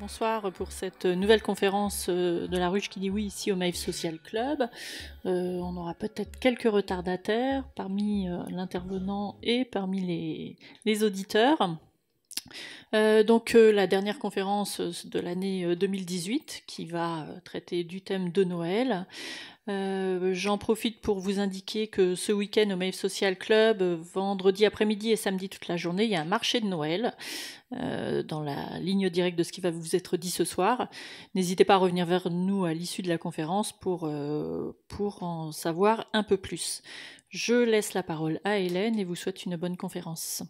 Bonsoir pour cette nouvelle conférence euh, de la ruche qui dit oui ici au Maïf Social Club. Euh, on aura peut-être quelques retardataires parmi euh, l'intervenant et parmi les, les auditeurs. donc la dernière conférence de l'année 2018 qui va traiter du thème de Noël. Euh, j'en profite pour vous indiquer que ce week-end au Mail Social Club, vendredi après-midi et samedi toute la journée, il y a un marché de Noël euh, dans la ligne directe de ce qui va vous être dit ce soir. N'hésitez pas à revenir vers nous à l'issue de la conférence pour, euh, pour en savoir un peu plus. Je laisse la parole à Hélène et vous souhaite une bonne conférence.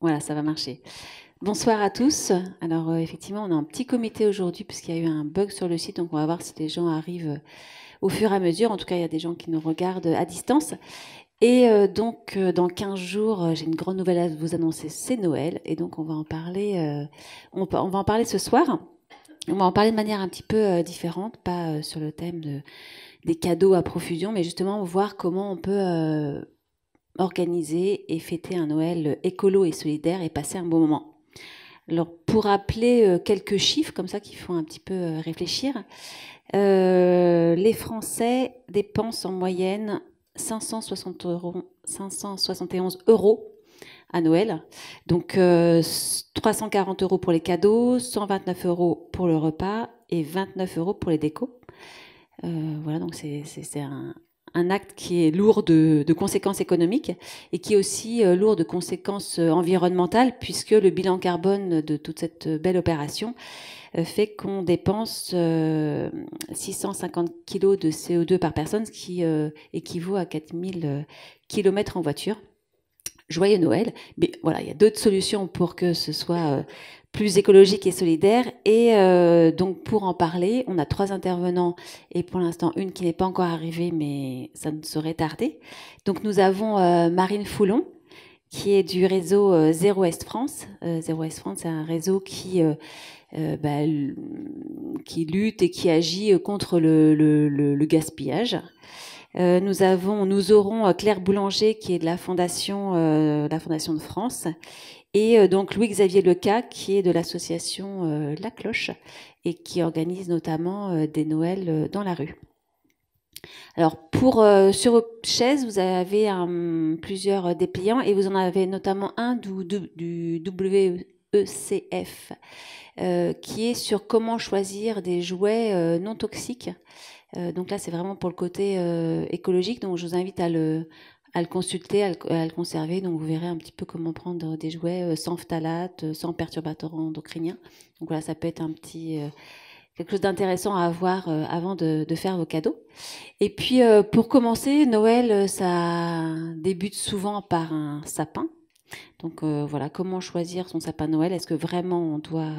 Voilà, ça va marcher. Bonsoir à tous. Alors euh, effectivement, on a un petit comité aujourd'hui puisqu'il y a eu un bug sur le site, donc on va voir si les gens arrivent euh, au fur et à mesure. En tout cas, il y a des gens qui nous regardent à distance. Et euh, donc dans 15 jours, j'ai une grande nouvelle à vous annoncer, c'est Noël. Et donc on va en parler, va en parler ce soir. On va en parler de manière un petit peu différente, pas sur le thème des cadeaux à profusion, mais justement voir comment on peut organiser et fêter un Noël euh, écolo et solidaire et passer un bon moment. Alors, pour rappeler euh, quelques chiffres comme ça qui font un petit peu euh, réfléchir, les Français dépensent en moyenne 560 euros, 571 euros à Noël. Donc 340 euros pour les cadeaux, 129 euros pour le repas et 29 euros pour les décos. voilà, donc c'est un, un acte qui est lourd de, conséquences économiques et qui est aussi euh, lourd de conséquences euh, environnementales, puisque le bilan carbone de toute cette euh, belle opération fait qu'on dépense 650 kg de CO2 par personne, ce qui équivaut à 4000 km en voiture joyeux Noël. Mais voilà, il y a d'autres solutions pour que ce soit plus écologique et solidaire. Et euh, donc pour en parler, on a trois intervenants et pour l'instant une qui n'est pas encore arrivée, mais ça ne saurait tarder. Donc nous avons euh, Marine Foulon qui est du réseau euh, Zéro Est France. Zéro Est France, c'est un réseau qui bah, qui lutte et qui agit contre le, le, gaspillage. nous avons, nous aurons Claire Boulanger qui est de la fondation, de la fondation de France et euh, donc Louis-Xavier Leca, qui est de l'association euh, La Cloche et qui organise notamment euh, des Noëls dans la rue. Alors pour sur vos chaises, vous avez hum, plusieurs dépliants et vous en avez notamment un du, WECF qui est sur comment choisir des jouets non toxiques. donc là, c'est vraiment pour le côté écologique. Donc je vous invite à le à le consulter, à le, conserver. Donc vous verrez un petit peu comment prendre des jouets euh, sans phtalates, euh, sans perturbateurs endocriniens. Donc voilà, ça peut être un petit euh, quelque chose d'intéressant à avoir avant de, faire vos cadeaux. Et puis pour commencer, Noël, ça débute souvent par un sapin. Donc voilà, comment choisir son sapin Noël Est-ce que vraiment on doit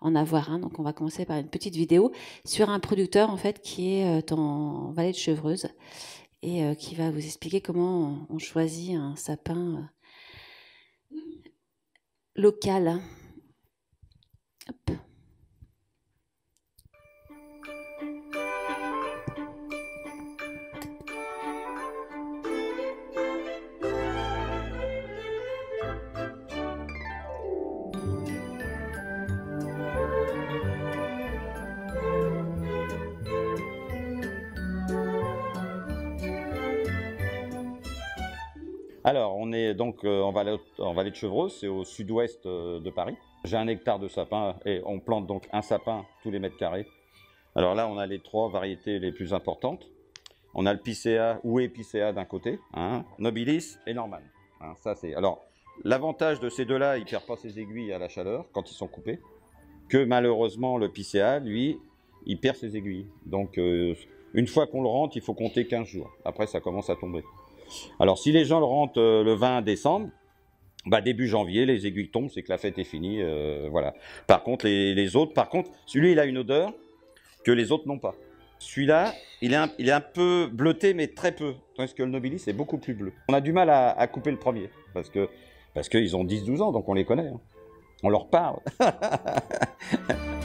en avoir un Donc on va commencer par une petite vidéo sur un producteur en fait qui est en vallée de Chevreuse et euh, qui va vous expliquer comment on choisit un sapin euh, local. Hein. Alors, on est donc euh, en vallée, de Chevreuse, c'est au sud-ouest euh, de Paris. J'ai un hectare de sapin et on plante donc un sapin tous les mètres carrés. Alors là, on a les trois variétés les plus importantes. On a le Picea ou Épicéa d'un côté, hein, Nobilis et Norman. Hein, ça c'est. Alors, l'avantage de ces deux-là, ils ne perdent pas ses aiguilles à la chaleur quand ils sont coupés. Que malheureusement, le Picea, lui, il perd ses aiguilles. Donc, euh, une fois qu'on le rentre, il faut compter 15 jours. Après, ça commence à tomber. Alors si les gens le rentrent euh, le 20 décembre, bah, début janvier, les aiguilles tombent, c'est que la fête est finie. Euh, voilà. Par contre, les, les, autres, par contre, celui il a une odeur que les autres n'ont pas. Celui-là, il, est un, il est un peu bleuté, mais très peu. Tandis que le Nobilis est beaucoup plus bleu. On a du mal à, couper le premier, parce que parce qu'ils ont 10-12 ans, donc on les connaît. Hein. On leur parle.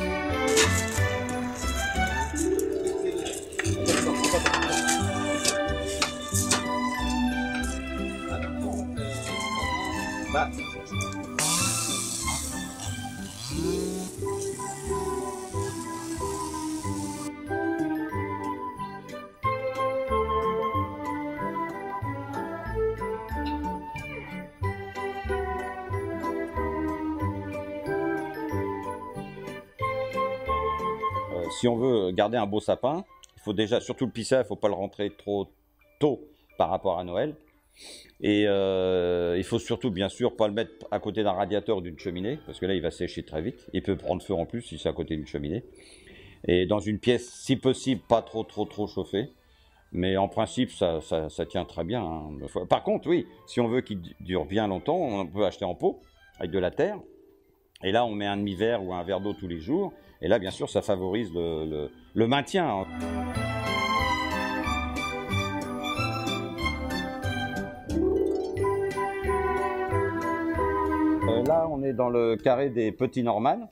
Euh, si on veut garder un beau sapin, il faut déjà, surtout le pisser, il ne faut pas le rentrer trop tôt par rapport à Noël. Et euh, il faut surtout, bien sûr, pas le mettre à côté d'un radiateur ou d'une cheminée, parce que là, il va sécher très vite. Il peut prendre feu en plus si c'est à côté d'une cheminée. Et dans une pièce, si possible, pas trop, trop, trop chauffée. Mais en principe, ça, ça, tient très bien. Hein. Par contre, oui, si on veut qu'il dure bien longtemps, on peut acheter en pot, avec de la terre. Et là, on met un demi-verre ou un verre d'eau tous les jours. Et là, bien sûr, ça favorise le maintien. Hein. on est dans le carré des petits Normands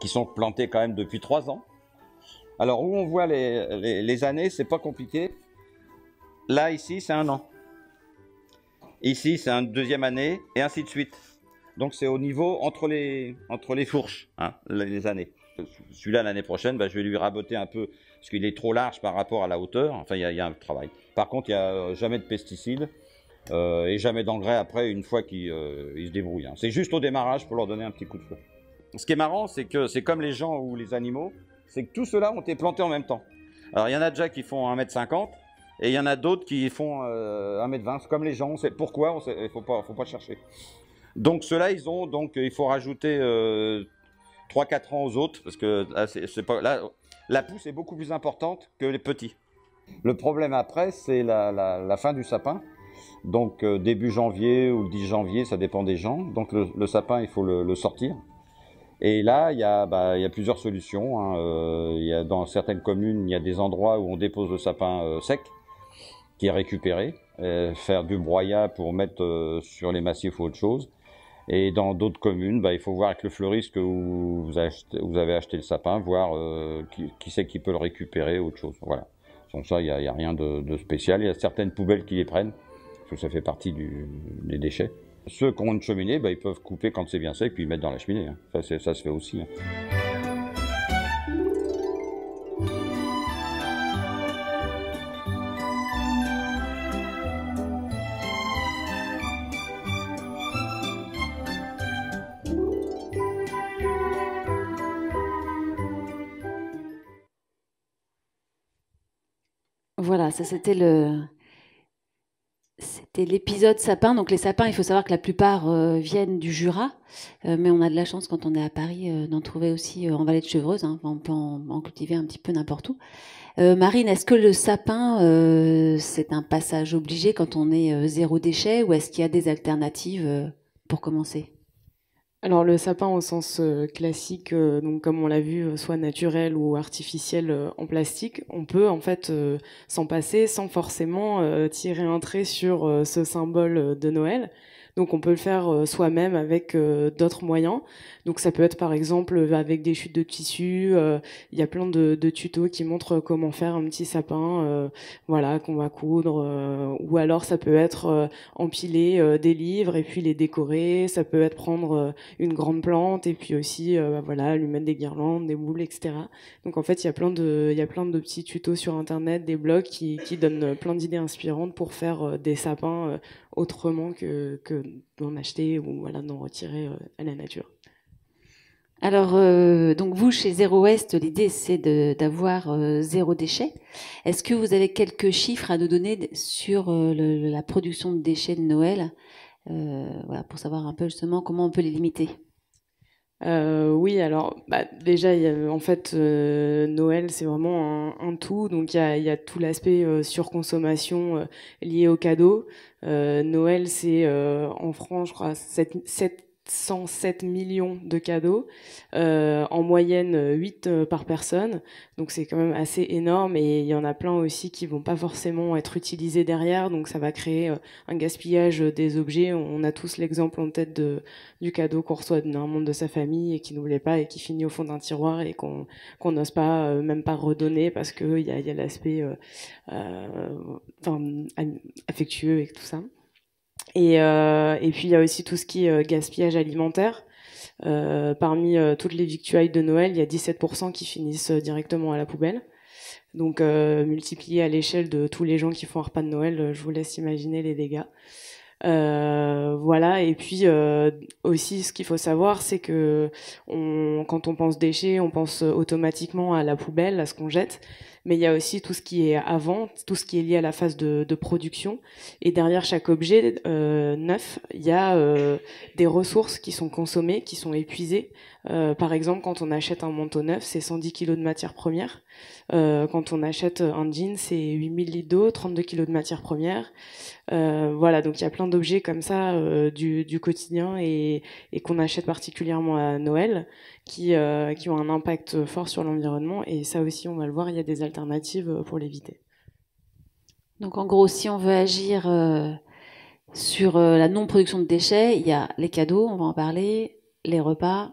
qui sont plantés quand même depuis trois ans. Alors, où on voit les, années, c'est pas compliqué. Là, ici, c'est un an. Ici, c'est une deuxième année, et ainsi de suite. Donc, c'est au niveau entre les, fourches, hein, les années. Celui-là, l'année prochaine, bah, je vais lui raboter un peu, parce qu'il est trop large par rapport à la hauteur. Enfin, il y, a un travail. Par contre, il n'y a euh, jamais de pesticides. Euh, et jamais d'engrais après une fois qu'ils euh, se débrouillent. Hein. C'est juste au démarrage pour leur donner un petit coup de feu. Ce qui est marrant, c'est que c'est comme les gens ou les animaux, c'est que tous ceux-là ont été plantés en même temps. Alors il y en a déjà qui font 1m50 et il y en a d'autres qui font euh, un 1m20. C'est comme les gens, on sait pourquoi, il ne faut pas, chercher. Donc ceux-là, ils ont, donc il faut rajouter 3-4 ans aux autres, parce que là, la pousse est beaucoup plus importante que les petits. Le problème après, c'est la fin du sapin. Donc euh, début janvier ou le 10 janvier, ça dépend des gens. Donc le, sapin, il faut le, sortir. Et là, il y a, bah, il plusieurs solutions. Hein. Euh, il dans certaines communes, il y a des endroits où on dépose le sapin euh, sec, qui est récupéré, faire du broyat pour mettre sur les massifs ou autre chose. Et dans d'autres communes, bah, il faut voir avec le fleuriste où vous, vous avez acheté le sapin, voir qui, qui c'est qui peut le récupérer, ou autre chose. Voilà. Donc ça, il n'y a, rien de, de spécial. Il y a certaines poubelles qui les prennent que ça fait partie des déchets. Ceux qui ont une cheminée, bah, ils peuvent couper quand c'est bien sec, puis mettre dans la cheminée. Hein. Ça, ça se fait aussi. Hein. Voilà, ça c'était le, l'épisode sapin. Donc les sapins, il faut savoir que la plupart euh, viennent du Jura, euh, mais on a de la chance quand on est à Paris euh, d'en trouver aussi en vallée de Chevreuse. Hein. on peut en, en, cultiver un petit peu n'importe où. Marine, est-ce que le sapin, c'est un passage obligé quand on est zéro déchet ou est-ce qu'il y a des alternatives pour commencer alors le sapin au sens euh, classique, euh, comme on l'a vu, euh, soit naturel ou artificiel en plastique, on peut en fait s'en passer sans forcément tirer un trait sur ce symbole de Noël. Donc on peut le faire euh, soi-même avec euh, d'autres moyens. Donc ça peut être par exemple avec des chutes de tissu. Euh, il y a plein de, tutos qui montrent comment faire un petit sapin, voilà, qu'on va coudre. ou alors ça peut être empiler des livres et puis les décorer. Ça peut être prendre une grande plante et puis aussi, bah, voilà, lui mettre des guirlandes, des boules, etc. Donc en fait, il y a plein de, il y a plein de petits tutos sur internet, des blogs qui, qui donnent plein d'idées inspirantes pour faire des sapins autrement que, d'en acheter ou voilà, d'en retirer euh, à la nature. Alors, euh, donc vous, chez Zéro West l'idée c'est d'avoir euh, zéro déchet. Est-ce que vous avez quelques chiffres à nous donner sur la production de déchets de Noël Pour savoir un peu justement comment on peut les limiter. oui, alors bah, déjà, en fait, Noël, c'est vraiment un, tout. Donc, il y a, y a, tout l'aspect surconsommation lié aux cadeaux. Euh, Noël, c'est euh, en France, je crois, sept 107 millions de cadeaux, euh, en moyenne 8 euh, euh, par personne. Donc c'est quand même assez énorme et il y en a plein aussi qui vont pas forcément être utilisés derrière. Donc ça va créer euh, un gaspillage des objets. On a tous l'exemple en tête de, du cadeau qu'on reçoit d'un membre de sa famille et qui n'oublie pas et qui finit au fond d'un tiroir et qu'on n'ose pas même pas redonner parce qu'il y a, y a l'aspect euh, affectueux et tout ça. Euh, et, puis il y a aussi tout ce qui est euh, gaspillage alimentaire. Euh, parmi toutes les victuailles de Noël, il y a 17% qui finissent directement à la poubelle. Donc multiplié à l'échelle de tous les gens qui font un repas de Noël, je vous laisse imaginer les dégâts. voilà et puis aussi ce qu'il faut savoir c'est que quand on pense déchets on pense automatiquement à la poubelle à ce qu'on jette mais il y a aussi tout ce qui est avant, tout ce qui est lié à la phase de, production. Et derrière chaque objet euh, neuf, il y a euh, des ressources qui sont consommées, qui sont épuisées. Euh, par exemple, quand on achète un manteau neuf, c'est 110 kg de matière première. quand on achète un jean, c'est 8000 litres d'eau, 32 kg de matière première. voilà, donc il y a plein d'objets comme ça du, quotidien et qu'on achète particulièrement à Noël. Euh, qui, ont un impact fort sur l'environnement. Et ça aussi, on va le voir, il y a des alternatives euh, pour l'éviter. Donc en gros, si on veut agir euh, sur la non-production de déchets, il y a les cadeaux, on va en parler, les repas.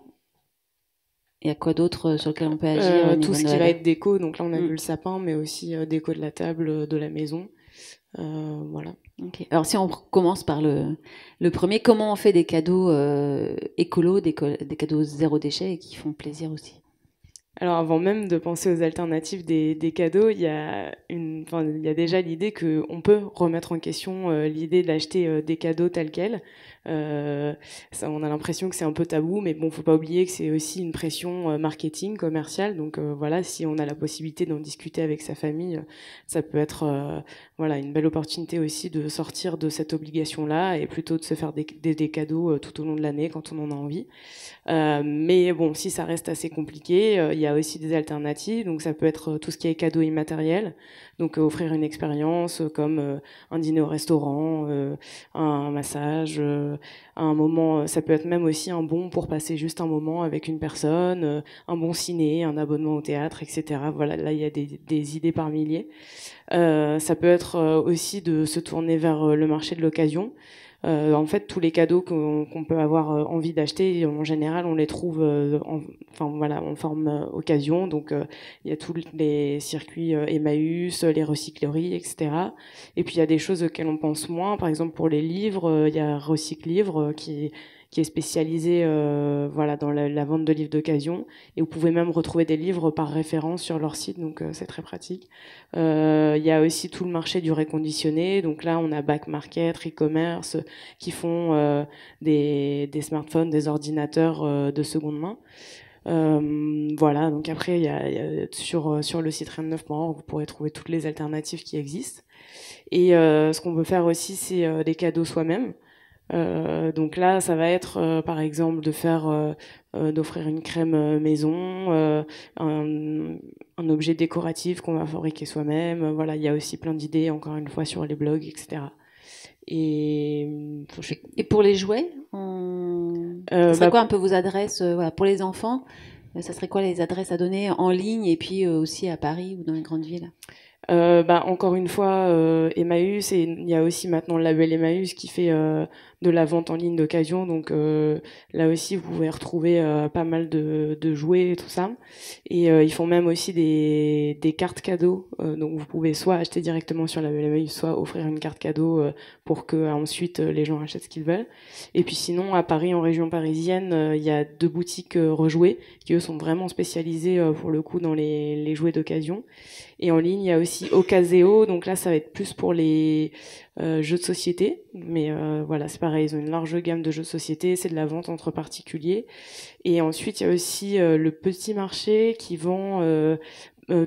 Il y a quoi d'autre sur lequel on peut agir Tout ce qui va être déco, donc là on a vu hmm. le sapin, mais aussi déco de la table, de la maison. voilà. Alors si on commence par le, premier, comment on fait des cadeaux euh, écolos, des, cadeaux zéro déchet et qui font plaisir aussi Alors avant même de penser aux alternatives des, cadeaux, il y, a une, déjà l'idée qu'on peut remettre en question euh, l'idée d'acheter euh, des cadeaux tels quels, euh, on a l'impression que c'est un peu tabou, mais bon, faut pas oublier que c'est aussi une pression euh, marketing, commerciale. Donc euh, voilà, si on a la possibilité d'en discuter avec sa famille, ça peut être voilà une belle opportunité aussi de sortir de cette obligation-là et plutôt de se faire des, cadeaux tout au long de l'année quand on en a envie. mais bon, si ça reste assez compliqué, il y a aussi des alternatives. Donc ça peut être tout ce qui est cadeau immatériel, donc offrir une expérience comme un dîner au restaurant, un massage, euh, un moment, euh, ça peut être même aussi un bon pour passer juste un moment avec une personne, euh, un bon ciné, un abonnement au théâtre, etc. Voilà, là il y a des idées par milliers. ça peut être aussi de se tourner vers le marché de l'occasion. Euh, en fait, tous les cadeaux qu'on peut avoir euh, envie d'acheter, en général, on les trouve euh, en, voilà, en forme occasion. Donc, il y a tous les circuits Emmaüs, les recycleries, etc. Et puis, il y a des choses auxquelles on pense moins. Par exemple, pour les livres, il y a Recycle Livre qui qui est spécialisé euh, voilà, dans la, vente de livres d'occasion. Et vous pouvez même retrouver des livres par référence sur leur site, donc euh, c'est très pratique. Euh, il y a aussi tout le marché du réconditionné. Donc là, on a Back Market, e-commerce, qui font des, smartphones, des ordinateurs de seconde main. voilà, donc après, sur, sur le site rien9.org, vous pourrez trouver toutes les alternatives qui existent. Et ce qu'on peut faire aussi, c'est des cadeaux soi-même. Euh, donc là, ça va être euh, par exemple de faire, euh, d'offrir une crème maison, un, objet décoratif qu'on va fabriquer soi-même. Voilà, il y a aussi plein d'idées, encore une fois, sur les blogs, etc. Et, et pour les jouets, bah, quoi un peu vos adresses voilà, pour les enfants Ça serait quoi les adresses à donner en ligne et puis aussi à Paris ou dans les grandes villes bah, encore une fois, Emmaüs, et il y a aussi maintenant le label Emmaüs qui fait de la vente en ligne d'occasion. Donc euh, là aussi, vous pouvez retrouver euh, pas mal de, jouets et tout ça. Et euh, ils font même aussi des, cartes cadeaux. donc vous pouvez soit acheter directement sur la veille soit offrir une carte cadeau pour que ensuite les gens achètent ce qu'ils veulent. Et puis sinon, à Paris, en région parisienne, il y a deux boutiques rejouées qui eux sont vraiment spécialisées pour le coup dans les, jouets d'occasion. Et en ligne, il y a aussi Ocaseo. Donc là, ça va être plus pour les euh, jeux de société, mais euh, voilà, c'est pareil, ils ont une large gamme de jeux de société, c'est de la vente entre particuliers. Et ensuite, il y a aussi euh, le petit marché qui vend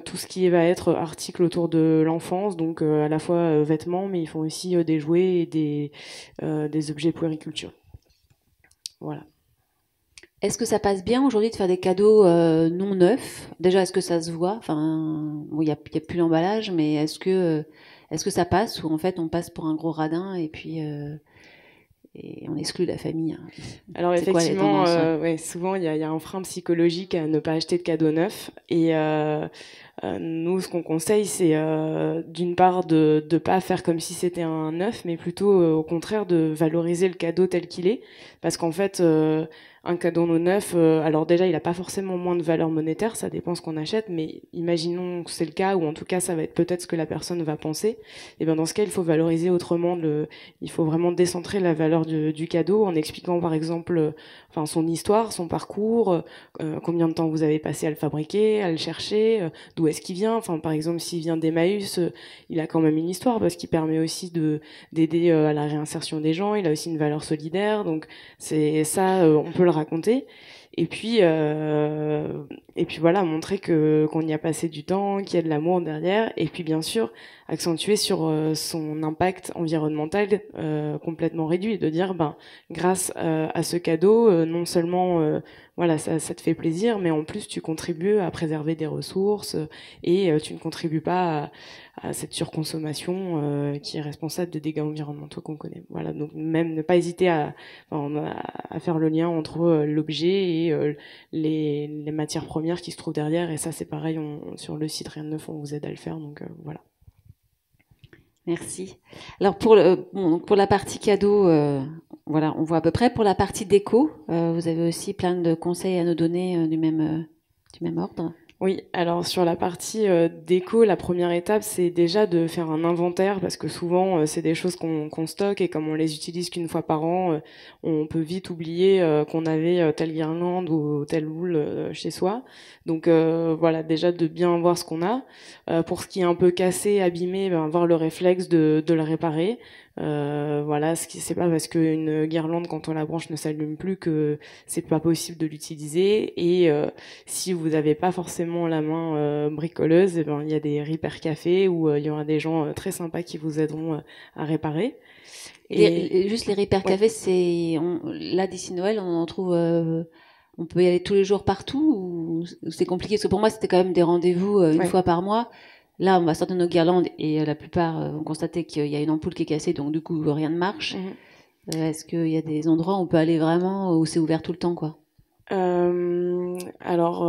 tout ce qui va être articles autour de l'enfance, donc à la fois vêtements, mais ils font aussi des jouets et des, des objets puériculture. Voilà. Est-ce que ça passe bien aujourd'hui de faire des cadeaux non neufs Déjà, est-ce que ça se voit Enfin, il n'y a, plus l'emballage, mais est-ce que est-ce que ça passe ou en fait on passe pour un gros radin et puis euh, et on exclut la famille hein? Alors effectivement, hein? euh, souvent il y, a, un frein psychologique à ne pas acheter de cadeaux neufs et euh, nous ce qu'on conseille c'est d'une part de ne pas faire comme si c'était un neuf mais plutôt au contraire de valoriser le cadeau tel qu'il est parce qu'en fait un cadeau non neuf, euh, alors déjà, il n'a pas forcément moins de valeur monétaire, ça dépend ce qu'on achète, mais imaginons que c'est le cas, ou en tout cas, ça va être peut-être ce que la personne va penser. Et bien, dans ce cas, il faut valoriser autrement, le, il faut vraiment décentrer la valeur du cadeau en expliquant, par exemple, enfin son histoire, son parcours, euh, euh, combien de temps vous avez passé à le fabriquer, à le chercher, euh, d'où est-ce qu'il vient. Enfin, par exemple, s'il vient d'Emmaüs, il a quand même une histoire parce qu'il permet aussi de d'aider à la réinsertion des gens. Il a aussi une valeur solidaire, donc c'est ça, on peut le raconter. Et puis, euh, et puis voilà, montrer que qu'on y a passé du temps, qu'il y a de l'amour derrière, et puis bien sûr accentuer sur euh, son impact environnemental euh, complètement réduit, de dire ben grâce à ce cadeau, non seulement voilà ça, te fait plaisir, mais en plus tu contribues à préserver des ressources et tu ne contribues pas à, à cette surconsommation euh, qui est responsable de dégâts environnementaux qu'on connaît. Voilà, donc même ne pas hésiter à, à faire le lien entre euh, l'objet et euh, les, matières premières qui se trouvent derrière. Et ça, c'est pareil, on, sur le site Rien de Neuf, on vous aide à le faire. Donc voilà. Merci. Alors pour, pour la partie cadeau, voilà, on voit à peu près. Pour la partie déco, vous avez aussi plein de conseils à nous donner du même du même ordre. Oui, alors sur la partie euh, déco, la première étape, c'est déjà de faire un inventaire, parce que souvent, euh, c'est des choses qu'on stocke, et comme on les utilise qu'une fois par an, euh, on peut vite oublier qu'on avait telle guirlande ou telle houle chez soi. Donc voilà, déjà de bien voir ce qu'on a. pour ce qui est un peu cassé, abîmé, ben, avoir le réflexe de, de le réparer. Euh, voilà, ce qui c'est pas parce qu'une guirlande quand on la branche ne s'allume plus que c'est pas possible de l'utiliser. Et euh, si vous n'avez pas forcément la main euh, bricoleuse, et eh ben il y a des repair cafés où il y aura des gens très sympas qui vous aideront à réparer. Et, juste les repair cafés, c'est là d'ici Noël, on en trouve. on peut y aller tous les jours partout ou c'est compliqué parce que pour moi c'était quand même des rendez-vous une fois par mois Là, on va sortir nos guirlandes et euh, la plupart euh, vont constater qu'il y a une ampoule qui est cassée, donc du coup, rien ne marche. Mhm. Euh, est-ce qu'il y a des endroits où on peut aller vraiment, où c'est ouvert tout le temps, quoi alors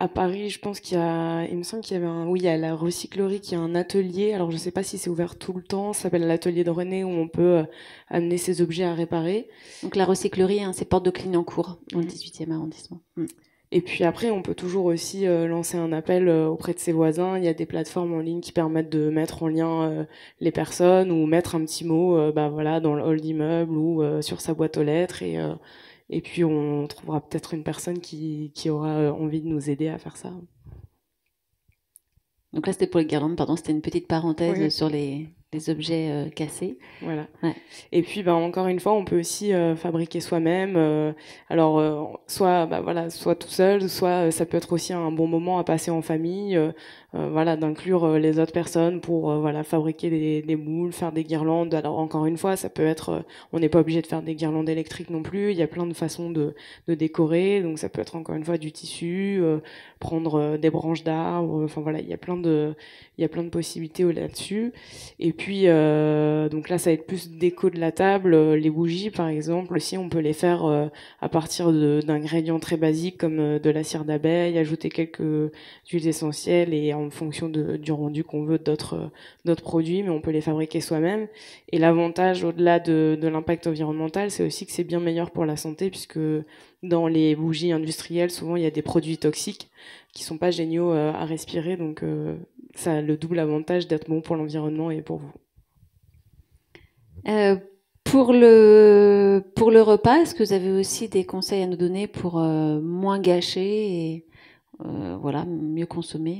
à Paris, je pense qu'il y a, il me semble qu'il y avait un, oui, il y a la recyclerie qui a un atelier. Alors je ne sais pas si c'est ouvert tout le temps. Ça s'appelle l'atelier de René où on peut amener ses objets à réparer. Donc la recyclerie, hein, c'est porte de Clignancourt, dans le 18e mhm. arrondissement. Mm. Et puis après, on peut toujours aussi euh, lancer un appel euh, auprès de ses voisins. Il y a des plateformes en ligne qui permettent de mettre en lien euh, les personnes ou mettre un petit mot, bah voilà, dans le hall d'immeuble ou sur sa boîte aux lettres. Et, et puis on trouvera peut-être une personne qui, aura envie de nous aider à faire ça. Donc là, c'était pour les guirlandes, pardon, c'était une petite parenthèse sur les objets euh, cassés. Voilà. Et puis, ben encore une fois, on peut aussi euh, fabriquer soi-même. Euh, alors, soit, ben voilà, soit tout seul, soit ça peut être aussi un bon moment à passer en famille. voilà, d'inclure les autres personnes pour voilà fabriquer des, moules, faire des guirlandes. Alors encore une fois, ça peut être, on n'est pas obligé de faire des guirlandes électriques non plus. Il y a plein de façons de, de décorer. Donc ça peut être encore une fois du tissu, prendre des branches d'arbres. Enfin voilà, il y a plein de, il y a plein de possibilités là-dessus. Et puis puis, euh, donc là, ça va être plus déco de la table. Euh, les bougies, par exemple, aussi, on peut les faire euh, à partir d'ingrédients très basiques comme de la cire d'abeille, ajouter quelques huiles essentielles et en fonction du rendu qu'on veut d'autres produits, mais on peut les fabriquer soi-même. Et l'avantage, au-delà de, l'impact environnemental, c'est aussi que c'est bien meilleur pour la santé puisque dans les bougies industrielles, souvent, il y a des produits toxiques qui sont pas géniaux à respirer, donc ça a le double avantage d'être bon pour l'environnement et pour vous. Euh, pour le, pour le repas, est-ce que vous avez aussi des conseils à nous donner pour euh, moins gâcher et euh, voilà, mieux consommer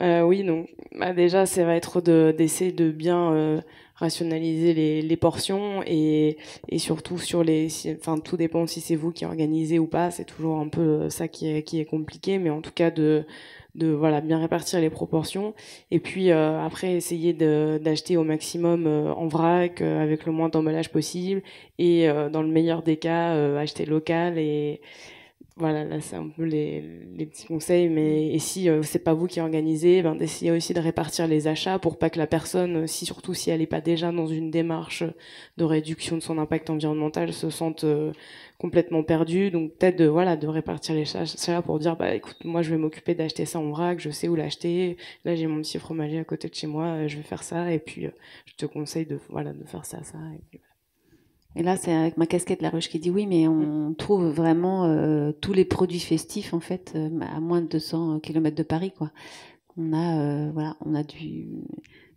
Oui, non. Bah, déjà, ça va être d'essayer de, bien rationaliser les, portions et, surtout sur les... enfin, tout dépend si c'est vous qui organisez ou pas, c'est toujours un peu ça qui est, qui est compliqué, mais en tout cas de de voilà bien répartir les proportions et puis euh, après essayer d'acheter au maximum euh, en vrac euh, avec le moins d'emballage possible et dans le meilleur des cas acheter local et voilà là c'est un peu les, les, petits conseils mais si c'est pas vous qui organisez ben d'essayer aussi de répartir les achats pour pas que la personne si surtout si elle est pas déjà dans une démarche de réduction de son impact environnemental se sente complètement perdu. Donc peut-être de voilà de répartir les là pour dire bah écoute moi je vais m'occuper d'acheter ça en vrac, je sais où l'acheter. Là j'ai mon petit fromager à côté de chez moi, euh, je vais faire ça et puis euh, je te conseille de voilà de faire ça ça. Et, là, c'est avec ma casquette la ruche qui dit oui, mais on trouve vraiment euh, tous les produits festifs en fait à moins de 200 km de Paris quoi. On a voilà, on a du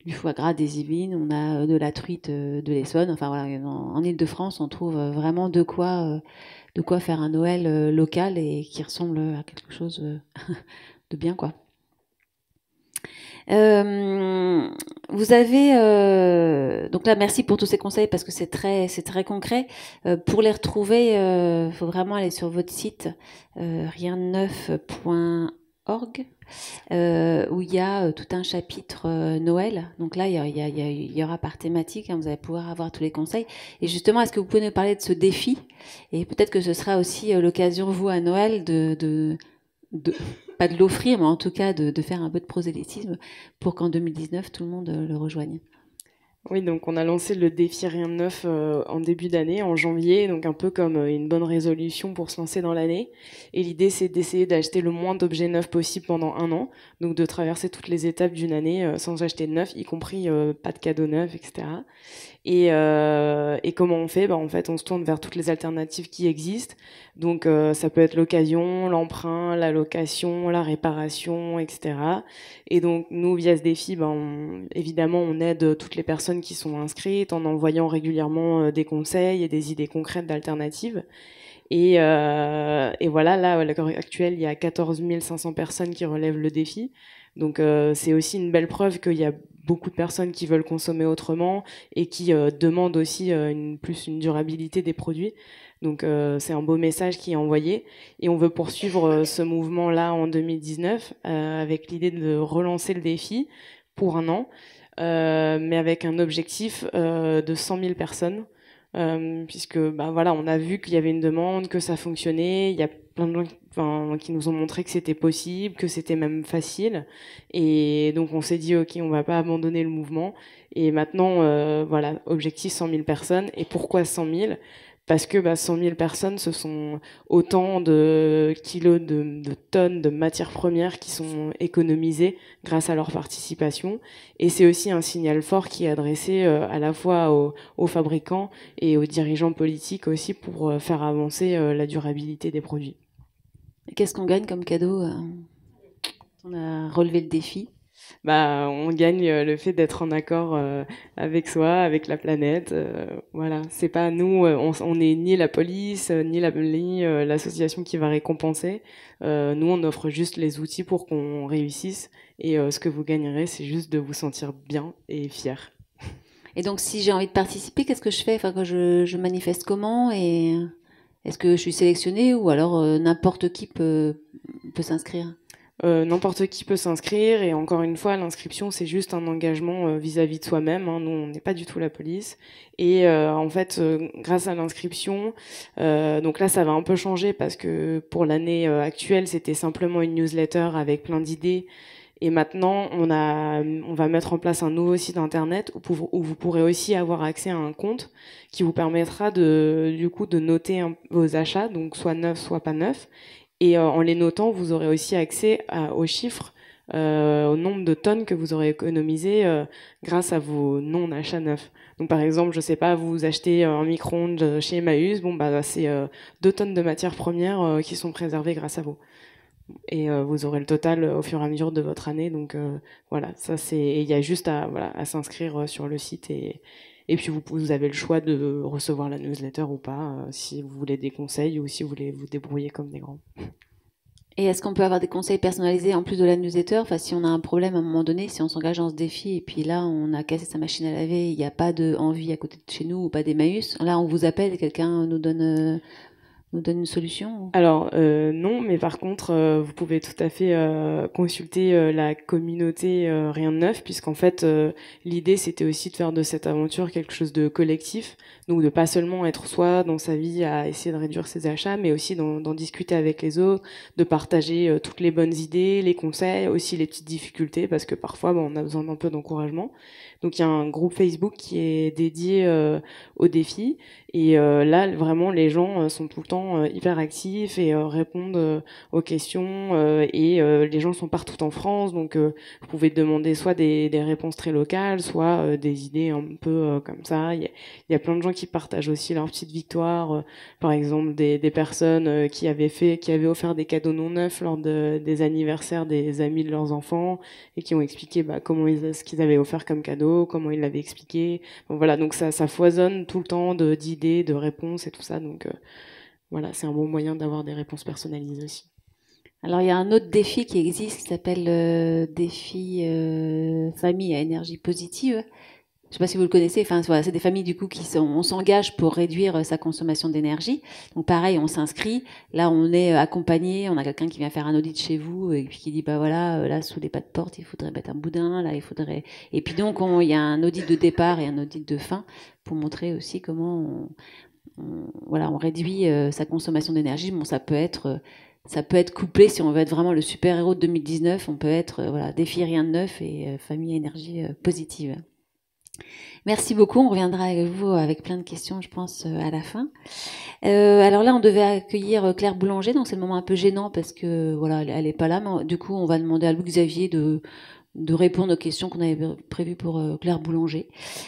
du foie gras des Yvelines, on a euh, de la truite euh, de l'Essonne. Enfin voilà, en, Ile-de-France, on trouve euh, vraiment de quoi, de quoi faire un Noël local et qui ressemble à quelque chose de bien, quoi. vous avez donc là merci pour tous ces conseils parce que c'est très c'est très concret. pour les retrouver, il faut vraiment aller sur votre site rienneuf.org org, euh, où il y a euh, tout un chapitre euh, Noël. Donc là, il y, aura par thématique, hein, vous allez pouvoir avoir tous les conseils. Et justement, est-ce que vous pouvez nous parler de ce défi Et peut-être que ce sera aussi l'occasion, vous, à Noël, de, pas de l'offrir, mais en tout cas de, faire un peu de prosélytisme pour qu'en 2019, tout le monde le rejoigne. Oui, donc on a lancé le défi Rien de Neuf euh, en début d'année, en janvier, donc un peu comme euh, une bonne résolution pour se lancer dans l'année. Et l'idée, c'est d'essayer d'acheter le moins d'objets neufs possible pendant un an, donc de traverser toutes les étapes d'une année euh, sans acheter de neuf, y compris pas de cadeaux neufs, etc. Euh, et, comment on fait bah, En fait, on se tourne vers toutes les alternatives qui existent. Donc, euh, ça peut être l'occasion, l'emprunt, la location, la réparation, etc. Et donc, nous, via ce défi, bah, évidemment, on aide toutes les personnes qui sont inscrites en envoyant régulièrement euh, des conseils et des idées concrètes d'alternatives. Et, et, voilà, là, à l'heure actuelle, il y a 14 500 personnes qui relèvent le défi. Donc euh, c'est aussi une belle preuve qu'il y a beaucoup de personnes qui veulent consommer autrement et qui euh, demandent aussi euh, une, plus une durabilité des produits. Donc c'est un beau message qui est envoyé et on veut poursuivre ce mouvement-là en 2019 avec l'idée de relancer le défi pour un an, mais avec un objectif de 100 000 personnes euh, puisque bah, voilà, on a vu qu'il y avait une demande, que ça fonctionnait, il y a plein de gens qui, nous ont montré que c'était possible, que c'était même facile, et donc on s'est dit ok, on va pas abandonner le mouvement, et maintenant euh, voilà, objectif 100 000 personnes, et pourquoi 100 000 parce que 100 bah, 000 personnes, ce sont autant de kilos, de, tonnes de matières premières qui sont économisées grâce à leur participation. Et c'est aussi un signal fort qui est adressé euh, à la fois aux, fabricants et aux dirigeants politiques aussi pour euh, faire avancer euh, la durabilité des produits. Qu'est-ce qu'on gagne comme cadeau On a relevé le défi. Bah, on gagne euh, le fait d'être en accord euh, avec soi, avec la planète. Euh, voilà, c'est pas nous, on est ni la police, ni l'association qui va récompenser. nous, on offre juste les outils pour qu'on réussisse. Et ce que vous gagnerez, c'est juste de vous sentir bien et fier. Et donc, si j'ai envie de participer, qu'est-ce que je fais Enfin, je, manifeste comment et est-ce que je suis sélectionnée ou alors n'importe qui peut s'inscrire euh, n'importe qui peut s'inscrire et encore une fois, l'inscription c'est juste un engagement euh, vis-à-vis de soi-même. Hein. Nous, on n'est pas du tout la police. Et euh, en fait, grâce à l'inscription, donc là, ça va un peu changer parce que pour l'année actuelle, c'était simplement une newsletter avec plein d'idées. Et maintenant, on, a, on va mettre en place un nouveau site internet où, vous pourrez aussi avoir accès à un compte qui vous permettra de, du coup, de noter vos achats, donc soit neuf, soit pas neuf, et euh, en les notant, vous aurez aussi accès aux chiffres euh, au nombre de tonnes que vous aurez économisé euh, grâce à vos non-achats neufs. Donc par exemple, je sais pas, vous achetez un micro-ondes chez Emmaüs, bon bah c'est deux tonnes de matières premières qui sont préservées grâce à vous. Et vous aurez le total au fur et à mesure de votre année. Donc voilà, ça c'est, il y a juste à à s'inscrire sur le site et, et puis vous, avez le choix de recevoir la newsletter ou pas, euh, si vous voulez des conseils ou si vous voulez vous débrouiller comme des grands. Et est-ce qu'on peut avoir des conseils personnalisés en plus de la newsletter Enfin, si on a un problème à un moment donné, si on s'engage dans ce défi et puis là, on a cassé sa machine à laver, il n'y a pas de envie à côté de chez nous ou pas d'Emmaüs, là, on vous appelle, quelqu'un nous donne euh, nous donne une solution Alors euh, non, mais par contre, euh, vous pouvez tout à fait euh, consulter euh, la communauté euh, Rien de Neuf, puisqu'en fait, l'idée c'était aussi de faire de cette aventure quelque chose de collectif, donc de pas seulement être soi dans sa vie à essayer de réduire ses achats, mais aussi d'en discuter avec les autres, de partager toutes les bonnes idées, les conseils, aussi les petites difficultés, parce que parfois, bah, on a besoin d'un peu d'encouragement, donc il y a un groupe Facebook qui est dédié au euh, aux défis. Et euh, là, vraiment, les gens euh, sont tout le temps hyper actifs et répondent aux questions. et les gens sont partout en France. Donc vous pouvez demander soit des, réponses très locales, soit des idées un peu comme ça. Il y, a, plein de gens qui partagent aussi leurs petites victoires. par exemple, des, personnes qui avaient fait, qui avaient offert des cadeaux non neufs lors des anniversaires des amis de leurs enfants et qui ont expliqué bah, comment ils, ce qu'ils avaient offert comme cadeau comment il l'avait expliqué. voilà, donc ça, foisonne tout le temps d'idées, de, réponses et tout ça. Donc euh, voilà, c'est un bon moyen d'avoir des réponses personnalisées aussi. Alors il y a un autre défi qui existe qui s'appelle euh, défi euh, famille à énergie positive je ne sais pas si vous le connaissez, enfin, voilà, c'est des familles du coup qui sont, on s'engage pour réduire euh, sa consommation d'énergie. Donc pareil, on s'inscrit. Là, on est euh, accompagné, on a quelqu'un qui vient faire un audit chez vous et puis qui dit bah voilà, euh, là sous les pas de porte, il faudrait mettre un boudin, là il faudrait. Et puis donc il y a un audit de départ et un audit de fin pour montrer aussi comment on, voilà, on réduit sa consommation d'énergie. Bon, ça peut être ça peut être couplé si on veut être vraiment le super héros de 2019. On peut être voilà défi rien de neuf et famille énergie positive. Merci beaucoup. On reviendra avec vous avec plein de questions, je pense, euh, à la fin. Euh, alors là, on devait accueillir euh, Claire Boulanger, donc c'est le moment un peu gênant parce que voilà, elle n'est pas là. du coup, on va demander à Louis Xavier de, de répondre aux questions qu'on avait prévues pour Claire Boulanger.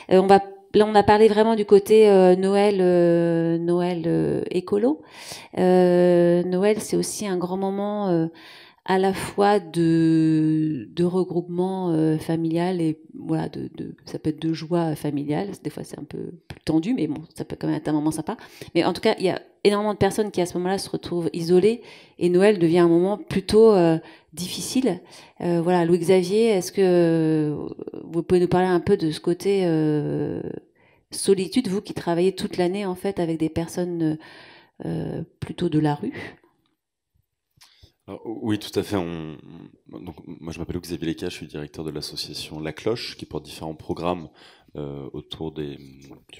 on va Là, on a parlé vraiment du côté Noël, Noël écolo. Noël, c'est aussi un grand moment à la fois de, regroupement euh, familial et voilà, ça peut être de joie familiale. Des fois, c'est un peu plus tendu, mais bon, ça peut quand même être un moment sympa. Mais en tout cas, il y a énormément de personnes qui à ce moment-là se retrouvent isolées et Noël devient un moment plutôt euh, difficile. Euh, voilà, Louis Xavier, est-ce que vous pouvez nous parler un peu de ce côté solitude, vous qui travaillez toute l'année en fait avec des personnes plutôt de la rue? oui, tout à fait. moi, je m'appelle Xavier Leca, je suis directeur de l'association La Cloche, qui porte différents programmes euh, autour du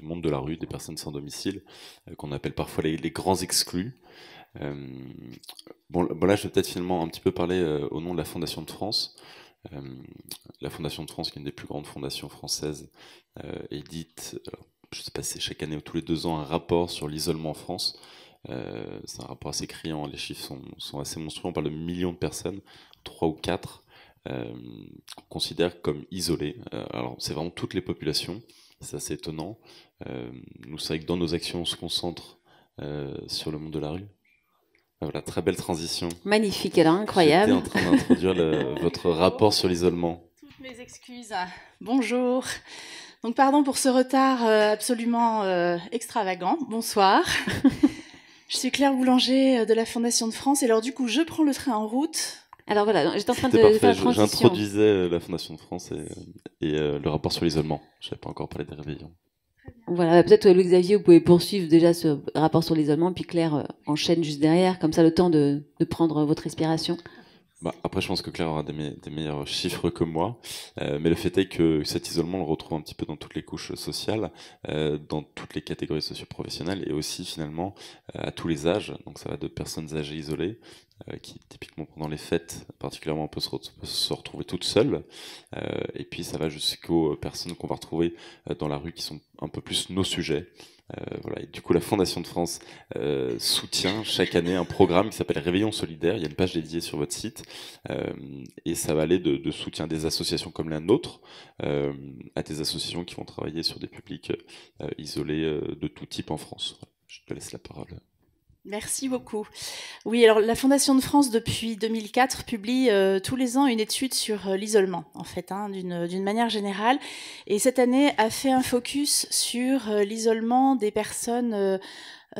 monde de la rue, des personnes sans domicile, euh, qu'on appelle parfois les, grands exclus. Euh, bon, là, je vais peut-être finalement un petit peu parler au nom de la Fondation de France. la Fondation de France, qui est une des plus grandes fondations françaises, édite, je ne sais pas si c'est chaque année ou tous les deux ans, un rapport sur l'isolement en France euh, c'est un rapport assez criant, les chiffres sont, assez monstrueux. On parle de millions de personnes, 3 ou 4, euh, qu'on considère comme isolées. Euh, alors, c'est vraiment toutes les populations, c'est assez étonnant. Euh, nous, savons que dans nos actions, on se concentre sur le monde de la rue. Ah, voilà, très belle transition. Magnifique, elle incroyable. en train d'introduire votre oh. rapport sur l'isolement. Toutes mes excuses. Bonjour. Donc, pardon pour ce retard absolument extravagant. Bonsoir. Je suis Claire Boulanger euh, de la Fondation de France et alors du coup je prends le train en route. Alors voilà, j'étais en train de faire la J'introduisais euh, la Fondation de France et, euh, le rapport sur l'isolement. Je n'avais pas encore parlé des réveillons. Voilà, bah, peut-être Louis Xavier, vous pouvez poursuivre déjà ce rapport sur l'isolement, puis Claire enchaîne juste derrière, comme ça le temps de, de prendre votre respiration. Bah, après, je pense que Claire aura des, meilleurs chiffres que moi, euh, mais le fait est que cet isolement, on le retrouve un petit peu dans toutes les couches sociales, euh, dans toutes les catégories socioprofessionnelles et aussi finalement euh, à tous les âges. Donc ça va de personnes âgées isolées, qui typiquement pendant les fêtes, particulièrement, peut peut se retrouver toutes seules, et puis ça va jusqu'aux personnes qu'on va retrouver dans la rue qui sont un peu plus nos sujets. Euh, voilà. du coup, la Fondation de France euh, soutient chaque année un programme qui s'appelle Réveillon solidaire. Il y a une page dédiée sur votre site. Euh, et ça va aller de, de, soutien des associations comme la nôtre à des associations qui vont travailler sur des publics isolés de tout type en France. Je te laisse la parole. Merci beaucoup. Oui, alors la Fondation de France, depuis 2004, publie euh, tous les ans une étude sur euh, l'isolement, en fait, hein, d'une manière générale. Et cette année a fait un focus sur euh, l'isolement des personnes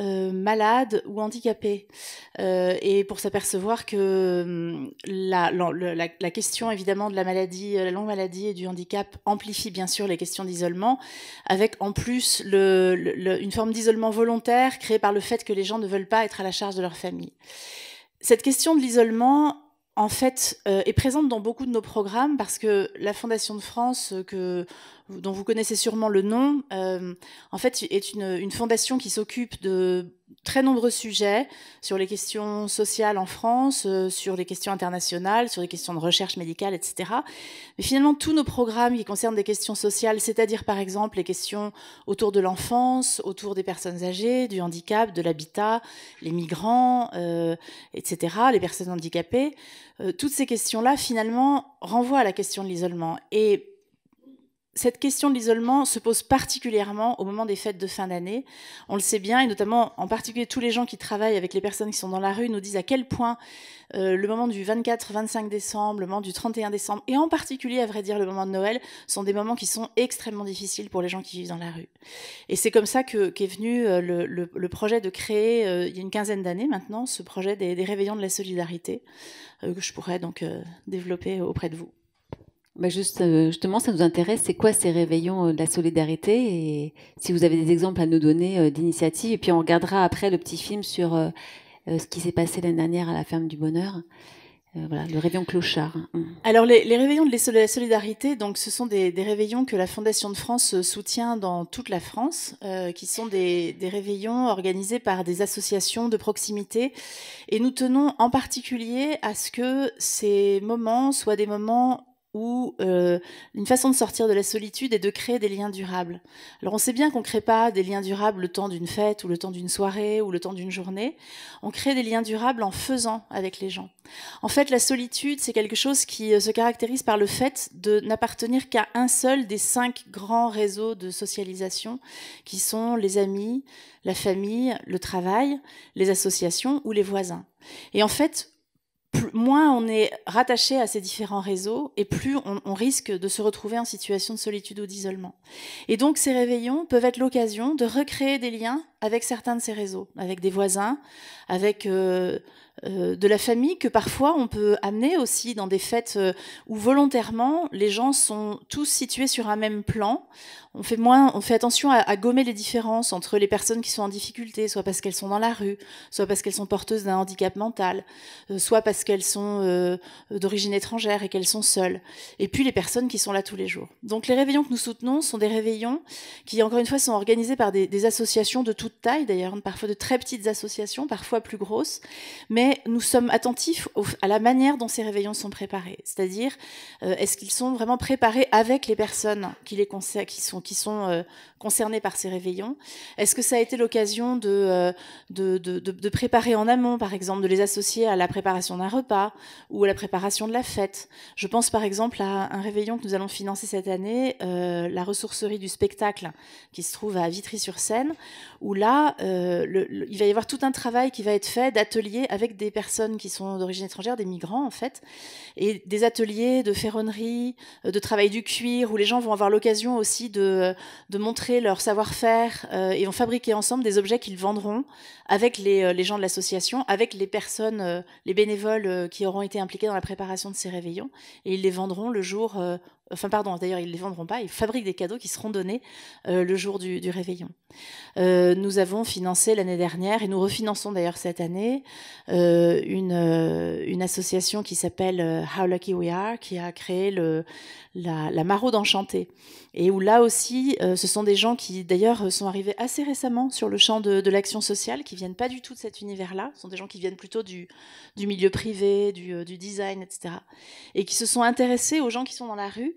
malades euh, malade ou handicapé, euh, et pour s'apercevoir que hum, la, la, question évidemment de la maladie, euh, la longue maladie et du handicap amplifie bien sûr les questions d'isolement, avec en plus le, une forme d'isolement volontaire créée par le fait que les gens ne veulent pas être à la charge de leur famille. Cette question de l'isolement, en fait, est présente dans beaucoup de nos programmes parce que la Fondation de France, que dont vous connaissez sûrement le nom, euh, en fait, est une, une fondation qui s'occupe de très nombreux sujets sur les questions sociales en France, euh, sur les questions internationales, sur les questions de recherche médicale, etc. Mais finalement, tous nos programmes qui concernent des questions sociales, c'est-à-dire par exemple les questions autour de l'enfance, autour des personnes âgées, du handicap, de l'habitat, les migrants, euh, etc., les personnes handicapées, toutes ces questions-là, finalement, renvoient à la question de l'isolement. Et cette question de l'isolement se pose particulièrement au moment des fêtes de fin d'année. On le sait bien, et notamment en particulier tous les gens qui travaillent avec les personnes qui sont dans la rue nous disent à quel point euh, le moment du 24-25 décembre, le moment du 31 décembre, et en particulier, à vrai dire, le moment de Noël, sont des moments qui sont extrêmement difficiles pour les gens qui vivent dans la rue. Et c'est comme ça qu'est venu euh, le, projet de créer, euh, il y a une quinzaine d'années maintenant, ce projet des, des, réveillons de la solidarité, que je pourrais donc développer auprès de vous. Bah, juste, euh, justement, ça nous intéresse. C'est quoi ces réveillons euh, de la solidarité Et si vous avez des exemples à nous donner euh, d'initiatives, et puis on regardera après le petit film sur ce qui s'est passé l'année dernière à la ferme du bonheur. voilà, le réveillon clochard. Hein. Mm. Alors, les, réveillons de la solidarité, donc, ce sont des, réveillons que la Fondation de France soutient dans toute la France, qui sont des, des, réveillons organisés par des associations de proximité. Et nous tenons en particulier à ce que ces moments soient des moments ou euh, une façon de sortir de la solitude est de créer des liens durables. Alors on sait bien qu'on ne crée pas des liens durables le temps d'une fête ou le temps d'une soirée ou le temps d'une journée. On crée des liens durables en faisant avec les gens. En fait, la solitude, c'est quelque chose qui euh, se caractérise par le fait de n'appartenir qu'à un seul des cinq grands réseaux de socialisation qui sont les amis, la famille, le travail, les associations ou les voisins. Et en fait, moins on est rattaché à ces différents réseaux et plus on, risque de se retrouver en situation de solitude ou d'isolement. Et donc ces réveillons peuvent être l'occasion de recréer des liens avec certains de ces réseaux, avec des voisins, avec euh, euh, de la famille que parfois on peut amener aussi dans des fêtes euh, où volontairement les gens sont tous situés sur un même plan on fait moins, on fait attention à, gommer les différences entre les personnes qui sont en difficulté, soit parce qu'elles sont dans la rue, soit parce qu'elles sont porteuses d'un handicap mental, euh, soit parce qu'elles sont euh, d'origine étrangère et qu'elles sont seules, et puis les personnes qui sont là tous les jours. Donc les réveillons que nous soutenons sont des réveillons qui, encore une fois, sont organisés par des, associations de toute taille, d'ailleurs, hein, parfois de très petites associations, parfois plus grosses, mais nous sommes attentifs à la manière dont ces réveillons sont préparés, c'est-à-dire euh, est-ce qu'ils sont vraiment préparés avec les personnes qui, les qui sont qui sont euh, concernés par ces réveillons Est-ce que ça a été l'occasion euh, de, de, de, préparer en amont, par exemple, de les associer à la préparation d'un repas ou à la préparation de la fête Je pense par exemple à un réveillon que nous allons financer cette année, euh, la ressourcerie du spectacle, qui se trouve à Vitry-sur-Seine, où là, le, il va y avoir tout un travail qui va être fait d'ateliers avec des personnes qui sont d'origine étrangère, des migrants en fait, et des ateliers de ferronnerie, de travail du cuir, où les gens vont avoir l'occasion aussi de de, montrer leur savoir-faire euh, et ont fabriqué ensemble des objets qu'ils vendront avec les, euh, gens de l'association, avec les personnes, euh, les bénévoles qui auront été impliqués dans la préparation de ces réveillons. Et ils les vendront le jour enfin pardon, d'ailleurs ils ne les vendront pas, ils fabriquent des cadeaux qui seront donnés euh, le jour du, réveillon. Euh, nous avons financé l'année dernière, et nous refinançons d'ailleurs cette année, euh, une, une, association qui s'appelle How Lucky We Are, qui a créé le, la, la maraude enchantée, et où là aussi ce sont des gens qui d'ailleurs sont arrivés assez récemment sur le champ de, l'action sociale, qui viennent pas du tout de cet univers-là, ce sont des gens qui viennent plutôt du, du milieu privé, du design, etc., et qui se sont intéressés aux gens qui sont dans la rue,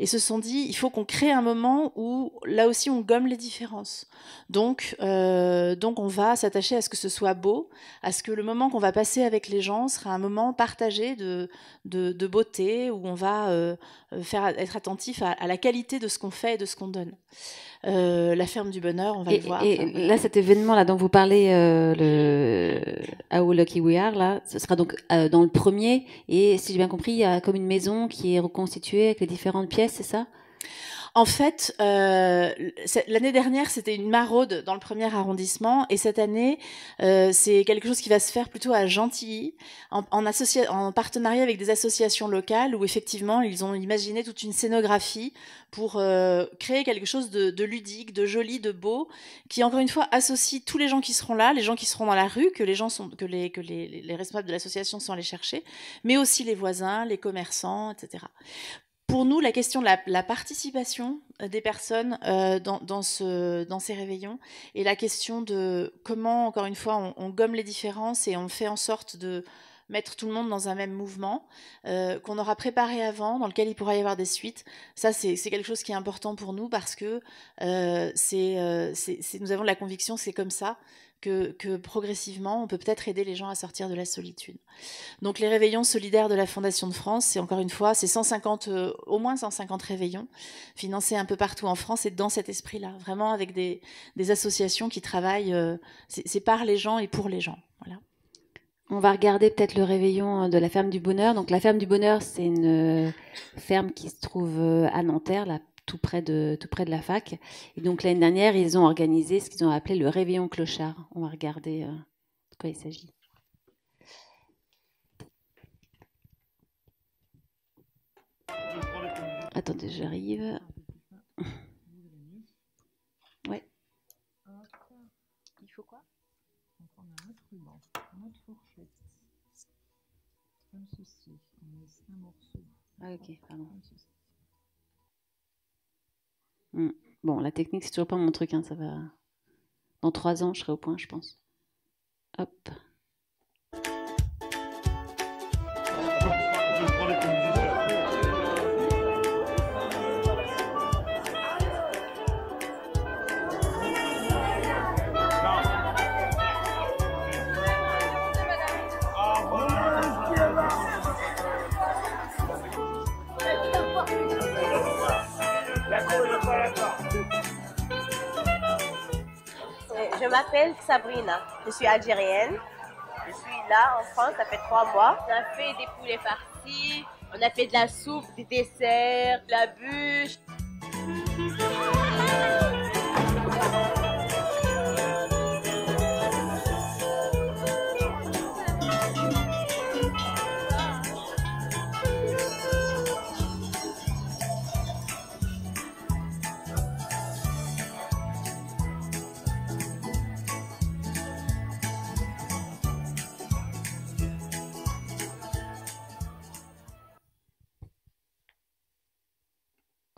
et se sont dit il faut qu'on crée un moment où là aussi on gomme les différences. Donc, euh, donc on va s'attacher à ce que ce soit beau, à ce que le moment qu'on va passer avec les gens sera un moment partagé de, de, beauté où on va euh, euh, faire, être attentif à, la qualité de ce qu'on fait et de ce qu'on donne. la ferme du bonheur, on va le voir. Et là, cet événement là dont vous parlez, le How Lucky We Are, là, ce sera donc dans le premier. Et si j'ai bien compris, il y a comme une maison qui est reconstituée avec les différentes pièces c'est ça en fait, euh, l'année dernière, c'était une maraude dans le premier arrondissement, et cette année, euh, c'est quelque chose qui va se faire plutôt à Gentilly, en, partenariat avec des associations locales, où effectivement, ils ont imaginé toute une scénographie pour euh, créer quelque chose de, ludique, de joli, de beau, qui encore une fois associe tous les gens qui seront là, les gens qui seront dans la rue, que les gens que les responsables de l'association sont allés chercher, mais aussi les voisins, les commerçants, etc pour nous, la question de la, participation euh, des personnes euh, dans, ce, dans ces réveillons et la question de comment, encore une fois, on, gomme les différences et on fait en sorte de mettre tout le monde dans un même mouvement euh, qu'on aura préparé avant, dans lequel il pourra y avoir des suites. Ça, c'est quelque chose qui est important pour nous parce que nous avons la conviction, c'est comme ça que, progressivement, on peut peut-être aider les gens à sortir de la solitude. Donc les réveillons solidaires de la Fondation de France, c'est encore une fois, c'est 150, euh, au moins 150 réveillons, financés un peu partout en France et dans cet esprit-là, vraiment avec des, associations qui travaillent, euh, c'est par les gens et pour les gens. Voilà. On va regarder peut-être le réveillon euh, de la ferme du bonheur. Donc la ferme du bonheur, c'est une ferme qui se trouve à Nanterre, la tout près de, tout près de la fac. Et donc l'année dernière, ils ont organisé ce qu'ils ont appelé le réveillon clochard. On va regarder euh, de quoi il s'agit. Attendez, j'arrive. Ouais. Il faut quoi On prend un autre autre fourchette, comme ceci. On un morceau. Ah ok, pardon. Mm. Bon, la technique, c'est toujours pas mon truc, hein, ça va. Dans trois ans, je serai au point, je pense. Hop. m'appelle Sabrina. Je suis algérienne. Je suis là en France, ça fait trois mois. On a fait des poulets farcis, on a fait de la soupe, des desserts, de la bûche.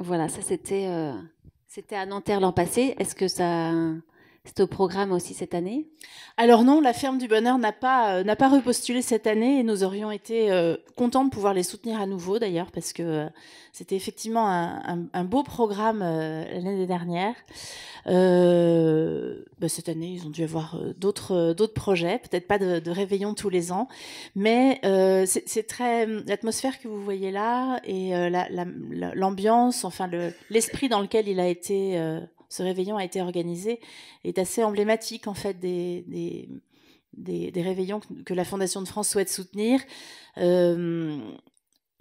Voilà, ça euh, c'était à Nanterre l'an passé. Est-ce que ça c'est au programme aussi cette année alors non, la ferme du bonheur n'a pas euh, n'a pas repostulé cette année et nous aurions été euh, contents de pouvoir les soutenir à nouveau d'ailleurs parce que euh, c'était effectivement un, beau programme l'année dernière. Bah, cette année, ils ont dû avoir d'autres projets, peut-être pas de, réveillons réveillon tous les ans, mais c'est très l'atmosphère que vous voyez là et l'ambiance, enfin l'esprit dans lequel il a été ce réveillon a été organisé, est assez emblématique en fait des, des, des, réveillons que, la Fondation de France souhaite soutenir. Euh,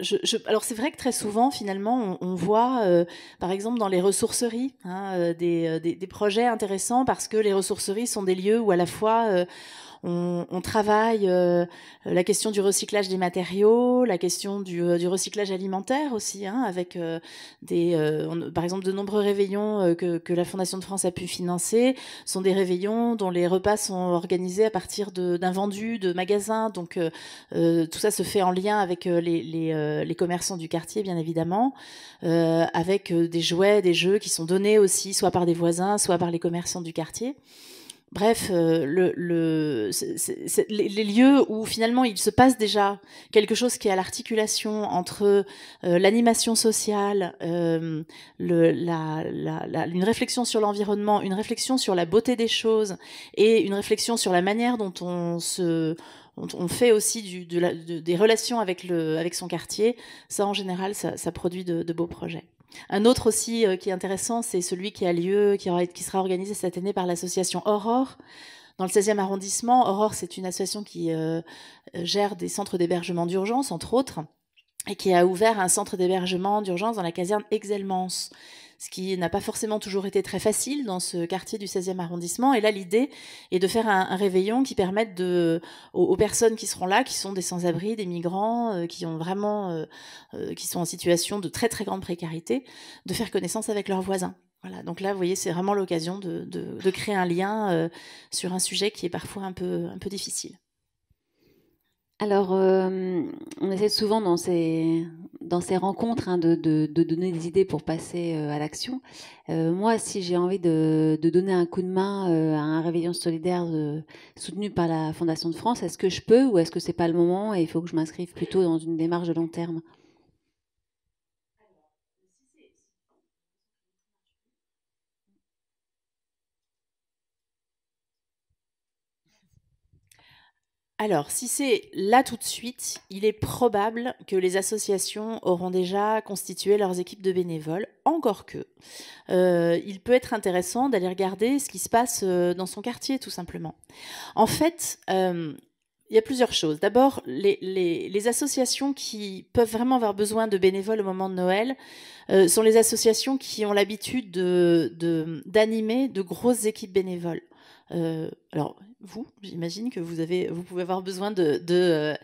je, alors c'est vrai que très souvent, finalement, on, voit, euh, par exemple, dans les ressourceries, hein, euh, des, des, projets intéressants parce que les ressourceries sont des lieux où à la fois on, travaille euh, la question du recyclage des matériaux, la question du, euh, recyclage alimentaire aussi, hein, avec euh, par exemple, de nombreux réveillons que, la Fondation de France a pu financer sont des réveillons dont les repas sont organisés à partir d'un vendu de magasins. Donc tout ça se fait en lien avec les commerçants du quartier, bien évidemment, avec des jouets, des jeux qui sont donnés aussi, soit par des voisins, soit par les commerçants du quartier. Bref, euh, le, les, lieux où finalement il se passe déjà quelque chose qui est à l'articulation entre euh, l'animation sociale, euh, une réflexion sur l'environnement, une réflexion sur la beauté des choses et une réflexion sur la manière dont on se on, fait aussi du, de des relations avec, le, avec son quartier. Ça, en général, ça, produit de beaux projets. Un autre aussi euh, qui est intéressant, c'est celui qui a lieu, qui, sera organisé cette année par l'association Aurore. Dans le 16e arrondissement, Aurore, c'est une association qui euh, gère des centres d'hébergement d'urgence, entre autres, et qui a ouvert un centre d'hébergement d'urgence dans la caserne Exelmans, ce qui n'a pas forcément toujours été très facile dans ce quartier du 16e arrondissement. Et là, l'idée est de faire un, réveillon qui permette de, aux, personnes qui seront là, qui sont des sans-abri, des migrants, euh, qui ont vraiment, euh, euh, qui sont en situation de très très grande précarité, de faire connaissance avec leurs voisins. Voilà, donc là, vous voyez, c'est vraiment l'occasion de, de, créer un lien sur un sujet qui est parfois un peu, un peu difficile. Alors, euh, on essaie souvent dans ces, dans ces rencontres hein, de, donner des idées pour passer euh, à l'action. Euh, moi, si j'ai envie de, de, donner un coup de main à un réveillon solidaire soutenu par la Fondation de France, est-ce que je peux ou est-ce que c'est pas le moment et il faut que je m'inscrive plutôt dans une démarche de long terme Alors, si c'est là tout de suite, il est probable que les associations auront déjà constitué leurs équipes de bénévoles, encore que. Euh, il peut être intéressant d'aller regarder ce qui se passe euh, dans son quartier, tout simplement. En fait, euh, il y a plusieurs choses. D'abord, les, associations qui peuvent vraiment avoir besoin de bénévoles au moment de Noël sont les associations qui ont l'habitude d'animer de, grosses équipes bénévoles alors, vous, j'imagine que vous, avez, vous pouvez avoir besoin de, euh,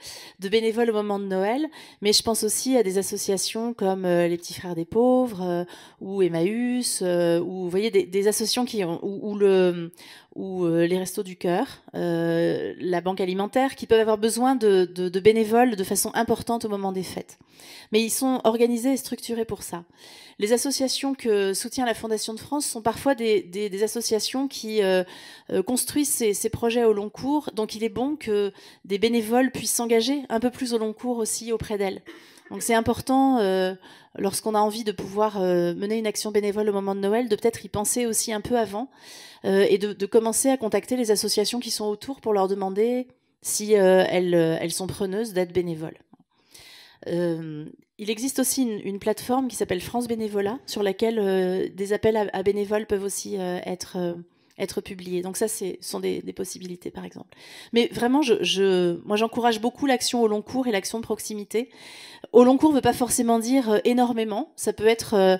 de, bénévoles au moment de Noël, mais je pense aussi à des associations comme euh, les Petits Frères des Pauvres euh, ou Emmaüs, ou vous voyez, des, associations qui ont, ou, le, ou les Restos du Cœur, la Banque Alimentaire, qui peuvent avoir besoin de, bénévoles de façon importante au moment des fêtes. Mais ils sont organisés et structurés pour ça. Les associations que soutient la Fondation de France sont parfois des, associations qui construisent ces, projets au long cours, donc il est bon que des bénévoles puissent s'engager un peu plus au long cours aussi auprès d'elles. Donc c'est important, euh, lorsqu'on a envie de pouvoir euh, mener une action bénévole au moment de Noël, de peut-être y penser aussi un peu avant euh, et de, commencer à contacter les associations qui sont autour pour leur demander si elles, sont preneuses d'être bénévoles. il existe aussi une, plateforme qui s'appelle France Bénévolat, sur laquelle des appels à, bénévoles peuvent aussi être être publié. Donc ça, ce sont des, possibilités, par exemple. Mais vraiment, moi, j'encourage beaucoup l'action au long cours et l'action de proximité. Au long cours ne veut pas forcément dire euh, énormément, ça peut être euh,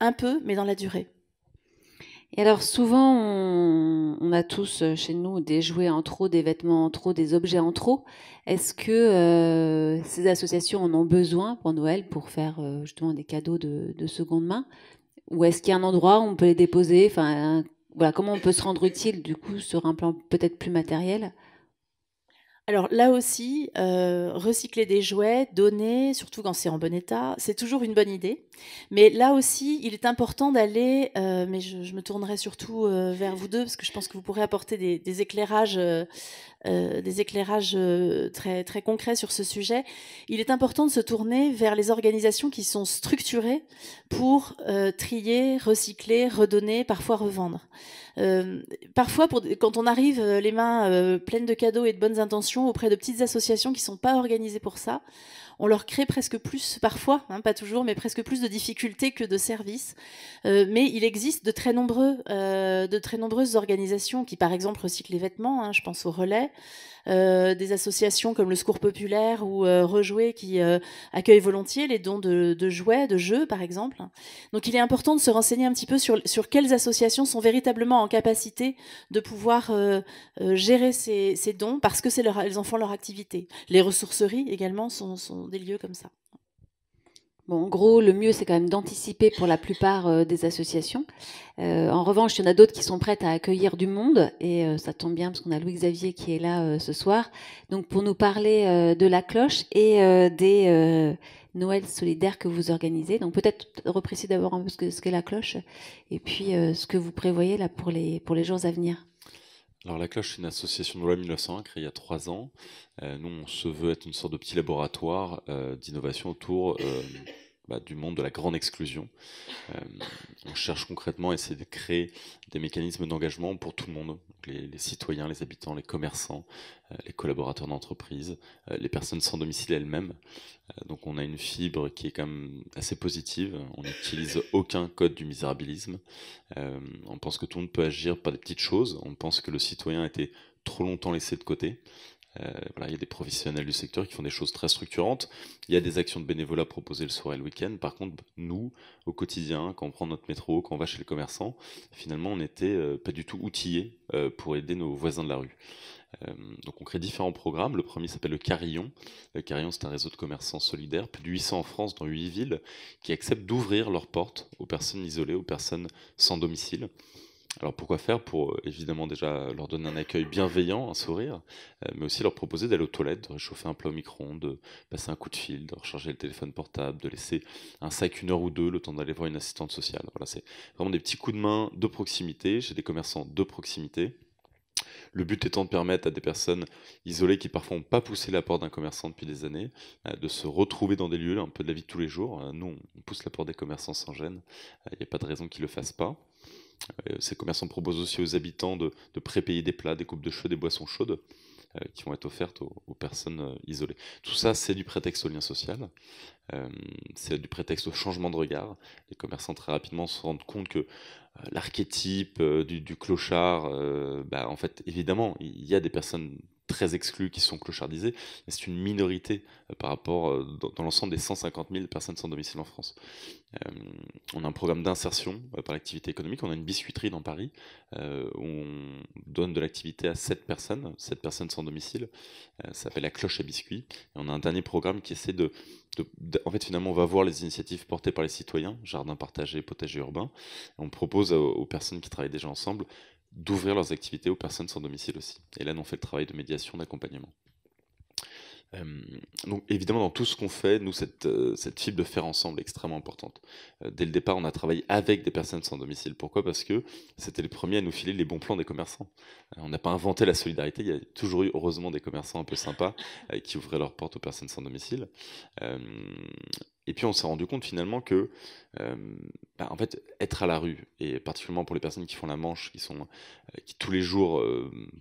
un peu, mais dans la durée. Et alors souvent, on, a tous euh, chez nous des jouets en trop, des vêtements en trop, des objets en trop. Est-ce que ces associations en ont besoin pour Noël pour faire justement des cadeaux de, seconde main Ou est-ce qu'il y a un endroit où on peut les déposer voilà, comment on peut se rendre utile du coup sur un plan peut-être plus matériel alors là aussi, euh, recycler des jouets, donner, surtout quand c'est en bon état, c'est toujours une bonne idée. Mais là aussi, il est important d'aller, euh, mais je, me tournerai surtout euh, vers vous deux, parce que je pense que vous pourrez apporter des éclairages euh, des éclairages euh, très, très concrets sur ce sujet, il est important de se tourner vers les organisations qui sont structurées pour euh, trier, recycler, redonner, parfois revendre. parfois, quand on arrive les mains pleines de cadeaux et de bonnes intentions auprès de petites associations qui ne sont pas organisées pour ça, on leur crée presque plus, parfois, hein, pas toujours, mais presque plus de difficultés que de services. Euh, mais il existe de très, nombreux, euh, de très nombreuses organisations qui, par exemple, recyclent les vêtements, hein, je pense au relais, euh, des associations comme le Secours Populaire ou euh, Rejouer qui euh, accueillent volontiers les dons de, de, jouets, de jeux par exemple. Donc il est important de se renseigner un petit peu sur, sur quelles associations sont véritablement en capacité de pouvoir gérer ces, ces, dons parce que c'est en enfants leur activité. Les ressourceries également sont, sont des lieux comme ça en gros, le mieux, c'est quand même d'anticiper pour la plupart euh, des associations. Euh, en revanche, il y en a d'autres qui sont prêtes à accueillir du monde, et euh, ça tombe bien parce qu'on a Louis-Xavier qui est là ce soir, donc pour nous parler de la cloche et des Noël solidaires que vous organisez. Donc peut-être repréciser d'abord un peu ce, qu'est la cloche, et puis ce que vous prévoyez là pour les, pour les jours à venir. Alors la cloche, c'est une association de loi 1901 créée il y a trois ans. nous, on se veut être une sorte de petit laboratoire d'innovation autour bah, du monde de la grande exclusion. Euh, on cherche concrètement à essayer de créer des mécanismes d'engagement pour tout le monde, les, citoyens, les habitants, les commerçants, euh, les collaborateurs d'entreprise, euh, les personnes sans domicile elles-mêmes. donc on a une fibre qui est quand même assez positive, on n'utilise aucun code du misérabilisme, on pense que tout le monde peut agir par des petites choses, on pense que le citoyen a été trop longtemps laissé de côté. Euh, il y a des professionnels du secteur qui font des choses très structurantes. Il y a des actions de bénévolat proposées le soir et le week-end. Par contre, nous, au quotidien, quand on prend notre métro, quand on va chez le commerçant, finalement, on n'était euh, pas du tout outillés euh, pour aider nos voisins de la rue. donc on crée différents programmes. Le premier s'appelle le Carillon. Le Carillon, c'est un réseau de commerçants solidaires, plus de 800 en France, dans 8 villes, qui acceptent d'ouvrir leurs portes aux personnes isolées, aux personnes sans domicile. Alors pourquoi faire Pour euh, évidemment déjà leur donner un accueil bienveillant, un sourire, euh, mais aussi leur proposer d'aller aux toilettes, de réchauffer un plat au micro-ondes, de passer un coup de fil, de recharger le téléphone portable, de laisser un sac une heure ou deux, le temps d'aller voir une assistante sociale. Voilà, c'est vraiment des petits coups de main de proximité chez des commerçants de proximité. Le but étant de permettre à des personnes isolées qui parfois n'ont pas poussé la porte d'un commerçant depuis des années euh, de se retrouver dans des lieux un peu de la vie de tous les jours. Nous, on pousse la porte des commerçants sans gêne. Il n'y a pas de raison qu'ils ne le fassent pas. Euh, ces commerçants proposent aussi aux habitants de, de prépayer des plats, des coupes de cheveux, des boissons chaudes euh, qui vont être offertes aux, personnes euh, isolées. Tout ça, c'est du prétexte au lien social, c'est du prétexte au changement de regard. Les commerçants très rapidement se rendent compte que l'archétype du, clochard, bah, en fait, évidemment, il y a des personnes très exclus qui sont clochardisés, mais c'est une minorité euh, par rapport euh, dans, l'ensemble des 150 000 personnes sans domicile en France. Euh, on a un programme d'insertion par l'activité économique, on a une biscuiterie dans Paris, où on donne de l'activité à 7 personnes, 7 personnes sans domicile, ça s'appelle la cloche à biscuits, et on a un dernier programme qui essaie de, En fait, finalement, on va voir les initiatives portées par les citoyens, jardins partagés, potagers urbains, on propose aux personnes qui travaillent déjà ensemble d'ouvrir leurs activités aux personnes sans domicile aussi. Et là, nous, on fait le travail de médiation, d'accompagnement. Euh, donc évidemment, dans tout ce qu'on fait, nous, cette, euh, fibre de faire ensemble est extrêmement importante. Euh, dès le départ, on a travaillé avec des personnes sans domicile. Pourquoi Parce que c'était les premiers à nous filer les bons plans des commerçants. on n'a pas inventé la solidarité, il y a toujours eu heureusement des commerçants un peu sympas qui ouvraient leurs portes aux personnes sans domicile. Et puis on s'est rendu compte finalement que, bah, en fait, être à la rue, et particulièrement pour les personnes qui font la manche, qui, sont, euh, qui tous les jours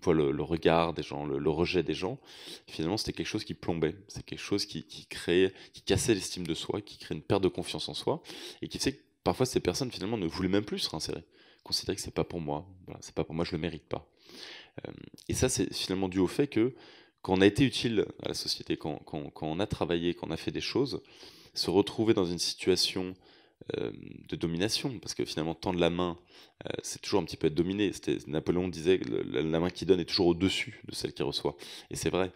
voient le, regard des gens, le, rejet des gens, finalement c'était quelque chose qui plombait, c'est quelque chose qui, qui qui cassait l'estime de soi, qui crée une perte de confiance en soi, et qui faisait que parfois ces personnes finalement ne voulaient même plus se réinsérer, Considérer que c'est pas pour moi, voilà, c'est pas pour moi, je le mérite pas. et ça c'est finalement dû au fait que quand on a été utile à la société, quand, quand, quand on a travaillé, quand on a fait des choses, se retrouver dans une situation de domination, parce que finalement, tendre la main, euh, c'est toujours un petit peu être dominé. Napoléon disait que la, main qui donne est toujours au-dessus de celle qui reçoit. Et c'est vrai.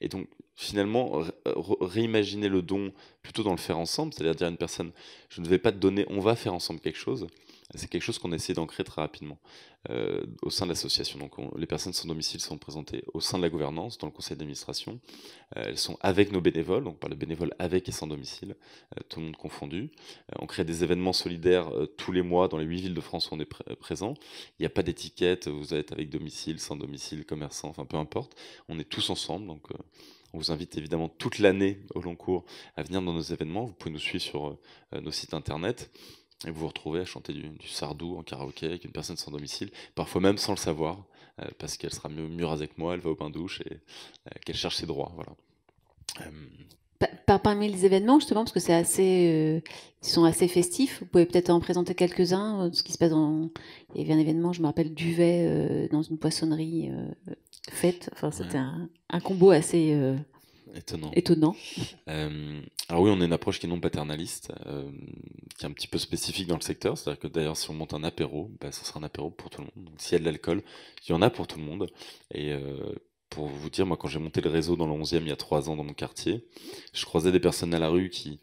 et donc, finalement, euh, réimaginer le don plutôt dans le faire ensemble, c'est-à-dire dire à une personne, je ne vais pas te donner, on va faire ensemble quelque chose, c'est quelque chose qu'on a essayé d'ancrer très rapidement euh, au sein de l'association. Donc les personnes sans domicile sont présentées au sein de la gouvernance, dans le conseil d'administration. Euh, elles sont avec nos bénévoles, donc par le bénévole avec et sans domicile, euh, tout le monde confondu. on crée des événements solidaires tous les mois dans les huit villes de France où on est présents. présent. Il n'y a pas d'étiquette, vous êtes avec domicile, sans domicile, commerçant, enfin peu importe. On est tous ensemble, donc... On vous invite évidemment toute l'année au long cours à venir dans nos événements. Vous pouvez nous suivre sur nos sites internet. Et vous vous retrouvez à chanter du, sardou en karaoké avec une personne sans domicile, parfois même sans le savoir, euh, parce qu'elle sera mieux, mieux rasée moi, elle va au bain-douche et euh, qu'elle cherche ses droits. Voilà. Euh, par, parmi les événements, justement, parce que c'est assez, ils sont assez festifs, vous pouvez peut-être en présenter quelques-uns. Ce qui se passe dans. Il y avait un événement, je me rappelle, duvet dans une poissonnerie faite. Enfin, c'était un, combo assez. Étonnant. Étonnant. Euh, alors oui, on a une approche qui est non paternaliste, euh, qui est un petit peu spécifique dans le secteur. C'est-à-dire que d'ailleurs, si on monte un apéro, bah, ce sera un apéro pour tout le monde. Donc s'il y a de l'alcool, il y en a pour tout le monde. Et euh, pour vous dire, moi, quand j'ai monté le réseau dans le 11e il y a trois ans dans mon quartier, je croisais des personnes à la rue qui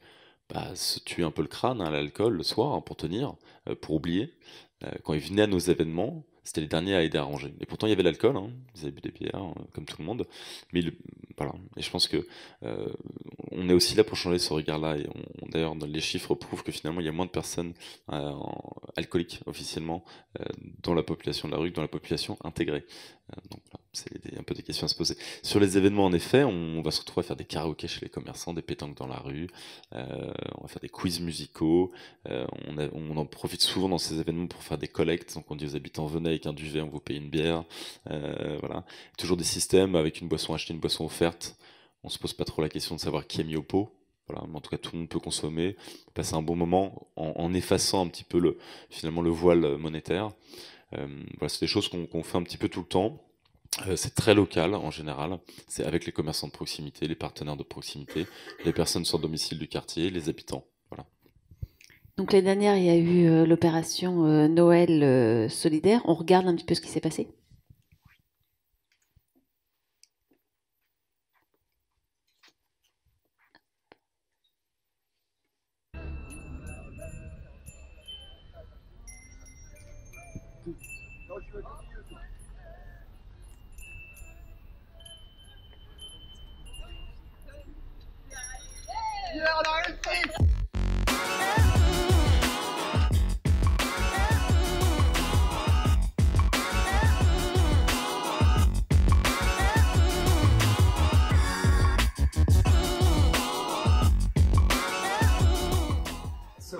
bah, se tuaient un peu le crâne à hein, l'alcool le soir hein, pour tenir, pour oublier. quand ils venaient à nos événements, c'était les derniers à aider à ranger. Et pourtant, il y avait l'alcool, hein. ils avaient bu des bières, euh, comme tout le monde. Mais voilà. Et je pense que euh, on est aussi là pour changer ce regard-là. Et d'ailleurs, les chiffres prouvent que finalement, il y a moins de personnes euh, alcooliques officiellement dans la population de la rue, dans la population intégrée. Euh, donc c'est un peu des questions à se poser. Sur les événements, en effet, on va se retrouver à faire des karaokés chez les commerçants, des pétanques dans la rue, euh, on va faire des quiz musicaux, euh, on, en profite souvent dans ces événements pour faire des collectes, donc on dit aux habitants venez avec un duvet, on vous paye une bière, voilà. Toujours des systèmes avec une boisson achetée, une boisson offerte, on se pose pas trop la question de savoir qui est mis au pot, voilà, mais en tout cas tout le monde peut consommer, passer un bon moment en, effaçant un petit peu finalement le voile monétaire. Euh, voilà, c'est des choses qu'on fait un petit peu tout le temps. Euh, c'est très local en général, c'est avec les commerçants de proximité, les partenaires de proximité, les personnes sur domicile du quartier, les habitants. Donc les dernières, il y a eu euh, l'opération Noël solidaire. On regarde un petit peu ce qui s'est passé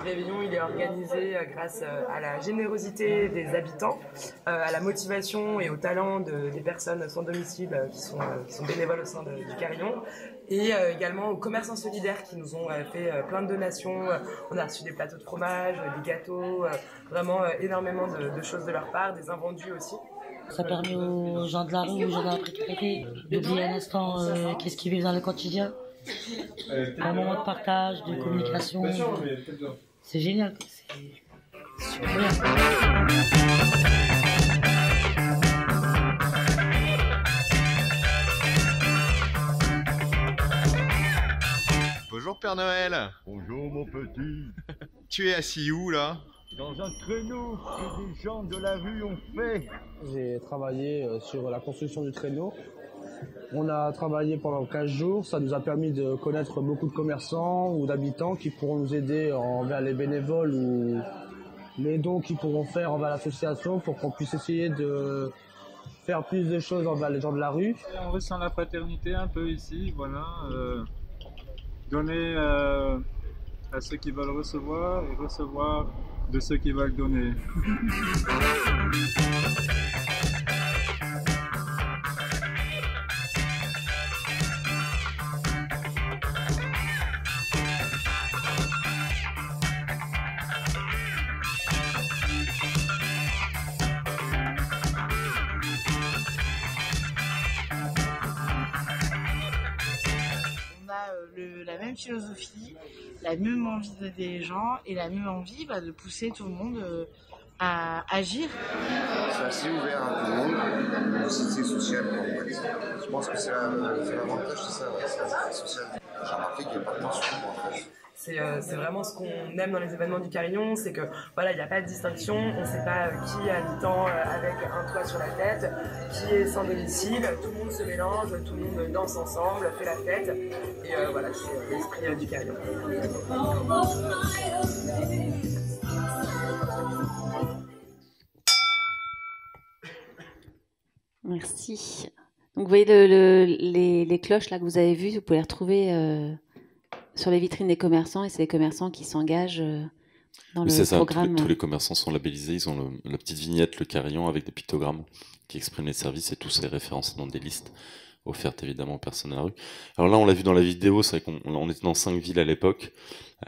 réveillon, il est organisé euh, grâce euh, à la générosité des habitants, euh, à la motivation et au talent des personnes sans domicile qui sont, bénévoles au sein du Carillon, et également aux commerçants solidaires qui nous ont fait plein de donations. On a reçu des plateaux de fromage, des gâteaux, vraiment énormément de, choses de leur part, des invendus aussi. Ça permet aux gens de la rue, aux gens de la de d'oublier un instant qu'est-ce qu'ils vivent dans le quotidien. Un moment de partage, de communication. C'est génial, c'est super. Bonjour Père Noël. Bonjour mon petit. tu es assis où là Dans un traîneau que des gens de la rue ont fait. J'ai travaillé euh, sur la construction du traîneau on a travaillé pendant 15 jours. Ça nous a permis de connaître beaucoup de commerçants ou d'habitants qui pourront nous aider envers les bénévoles ou les dons qu'ils pourront faire envers l'association pour qu'on puisse essayer de faire plus de choses envers les gens de la rue. On ressent la fraternité un peu ici, voilà. Euh, donner euh, à ceux qui veulent recevoir et recevoir de ceux qui veulent donner. philosophie, la même envie d'aider les gens et la même envie bah, de pousser tout le monde euh, à agir. C'est assez ouvert à tout le monde, société sociale en fait. Je pense que c'est l'avantage, c'est ça, c'est social. J'ai remarqué qu'il n'y a pas de tension euh, c'est vraiment ce qu'on aime dans les événements du Carillon, c'est que voilà, il n'y a pas de distinction, on ne sait pas euh, qui est habitant euh, avec un toit sur la tête, qui est sans domicile, tout le monde se mélange, tout le monde danse ensemble, fait la fête, et voilà, c'est l'esprit du Carillon. Merci. Donc vous voyez les, cloches là que vous avez vues, vous pouvez les retrouver sur les vitrines des commerçants et c'est les commerçants qui s'engagent euh, dans le ça, programme. Tous, les euh. commerçants sont labellisés, ils ont la petite vignette, le carillon avec des pictogrammes qui expriment les services et tous les références dans des listes. Offertes évidemment aux personnes à la rue. Alors là, on l'a vu dans la vidéo, c'est vrai qu'on était dans cinq villes à l'époque.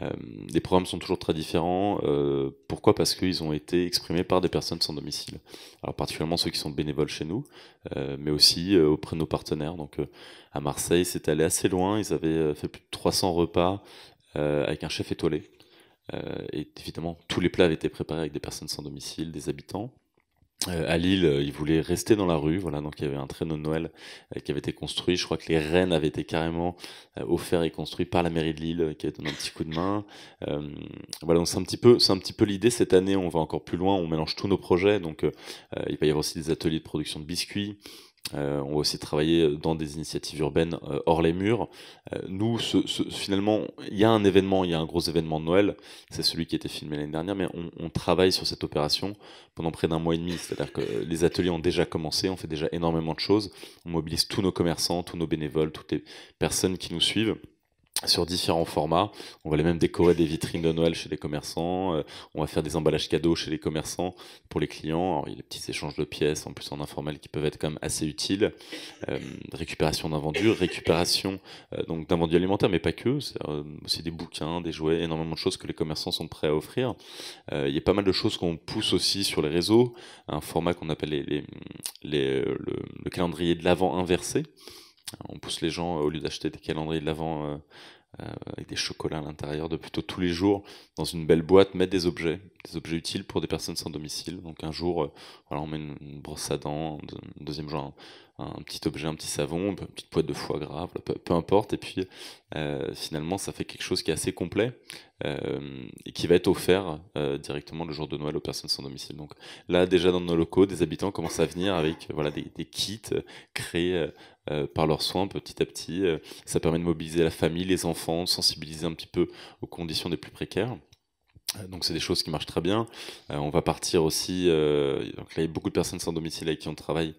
Euh, les programmes sont toujours très différents. Euh, pourquoi Parce qu'ils ont été exprimés par des personnes sans domicile. Alors particulièrement ceux qui sont bénévoles chez nous, euh, mais aussi auprès de nos partenaires. Donc à Marseille, c'est allé assez loin. Ils avaient fait plus de 300 repas avec un chef étoilé. et évidemment, tous les plats avaient été préparés avec des personnes sans domicile, des habitants. Euh, à Lille, euh, ils voulaient rester dans la rue, voilà, donc il y avait un traîneau de Noël euh, qui avait été construit. Je crois que les rennes avaient été carrément offerts et construits par la mairie de Lille, qui avait donné un petit coup de main. voilà, c'est un petit peu, c'est un petit peu l'idée cette année. On va encore plus loin, on mélange tous nos projets, donc il va y avoir aussi des ateliers de production de biscuits. Euh, on va aussi travailler dans des initiatives urbaines euh, hors les murs. Euh, nous, finalement, il y a un événement, il y a un gros événement de Noël, c'est celui qui a été filmé l'année dernière, mais on, on, travaille sur cette opération pendant près d'un mois et demi. C'est-à-dire que les ateliers ont déjà commencé, on fait déjà énormément de choses, on mobilise tous nos commerçants, tous nos bénévoles, toutes les personnes qui nous suivent sur différents formats. On va les même décorer des vitrines de Noël chez les commerçants. Euh, on va faire des emballages cadeaux chez les commerçants pour les clients. Alors, il y a des petits échanges de pièces, en plus en informel, qui peuvent être quand même assez utiles. Euh, récupération d'un récupération euh, donc d'un vendu alimentaire, mais pas que. C'est aussi des bouquins, des jouets, énormément de choses que les commerçants sont prêts à offrir. il y a pas mal de choses qu'on pousse aussi sur les réseaux. Un format qu'on appelle le, calendrier de l'avant inversé. On pousse les gens, euh, au lieu d'acheter des calendriers de l'avant euh, euh, avec des chocolats à l'intérieur, de plutôt tous les jours, dans une belle boîte, mettre des objets, des objets utiles pour des personnes sans domicile. Donc un jour, on met une, brosse à dents, un deuxième jour, un, petit objet, un petit savon, une petite boîte de foie gras, peu, importe. Et puis finalement, ça fait quelque chose qui est assez complet et qui va être offert directement le jour de Noël aux personnes sans domicile. Donc là, déjà dans nos locaux, des habitants commencent à venir avec voilà, des, des kits créés euh, par leurs soins petit à petit. Euh, ça permet de mobiliser la famille, les enfants, de sensibiliser un petit peu aux conditions des plus précaires. Euh, donc c'est des choses qui marchent très bien. Euh, on va partir aussi. Euh, il y a beaucoup de personnes sans domicile avec qui on travaille,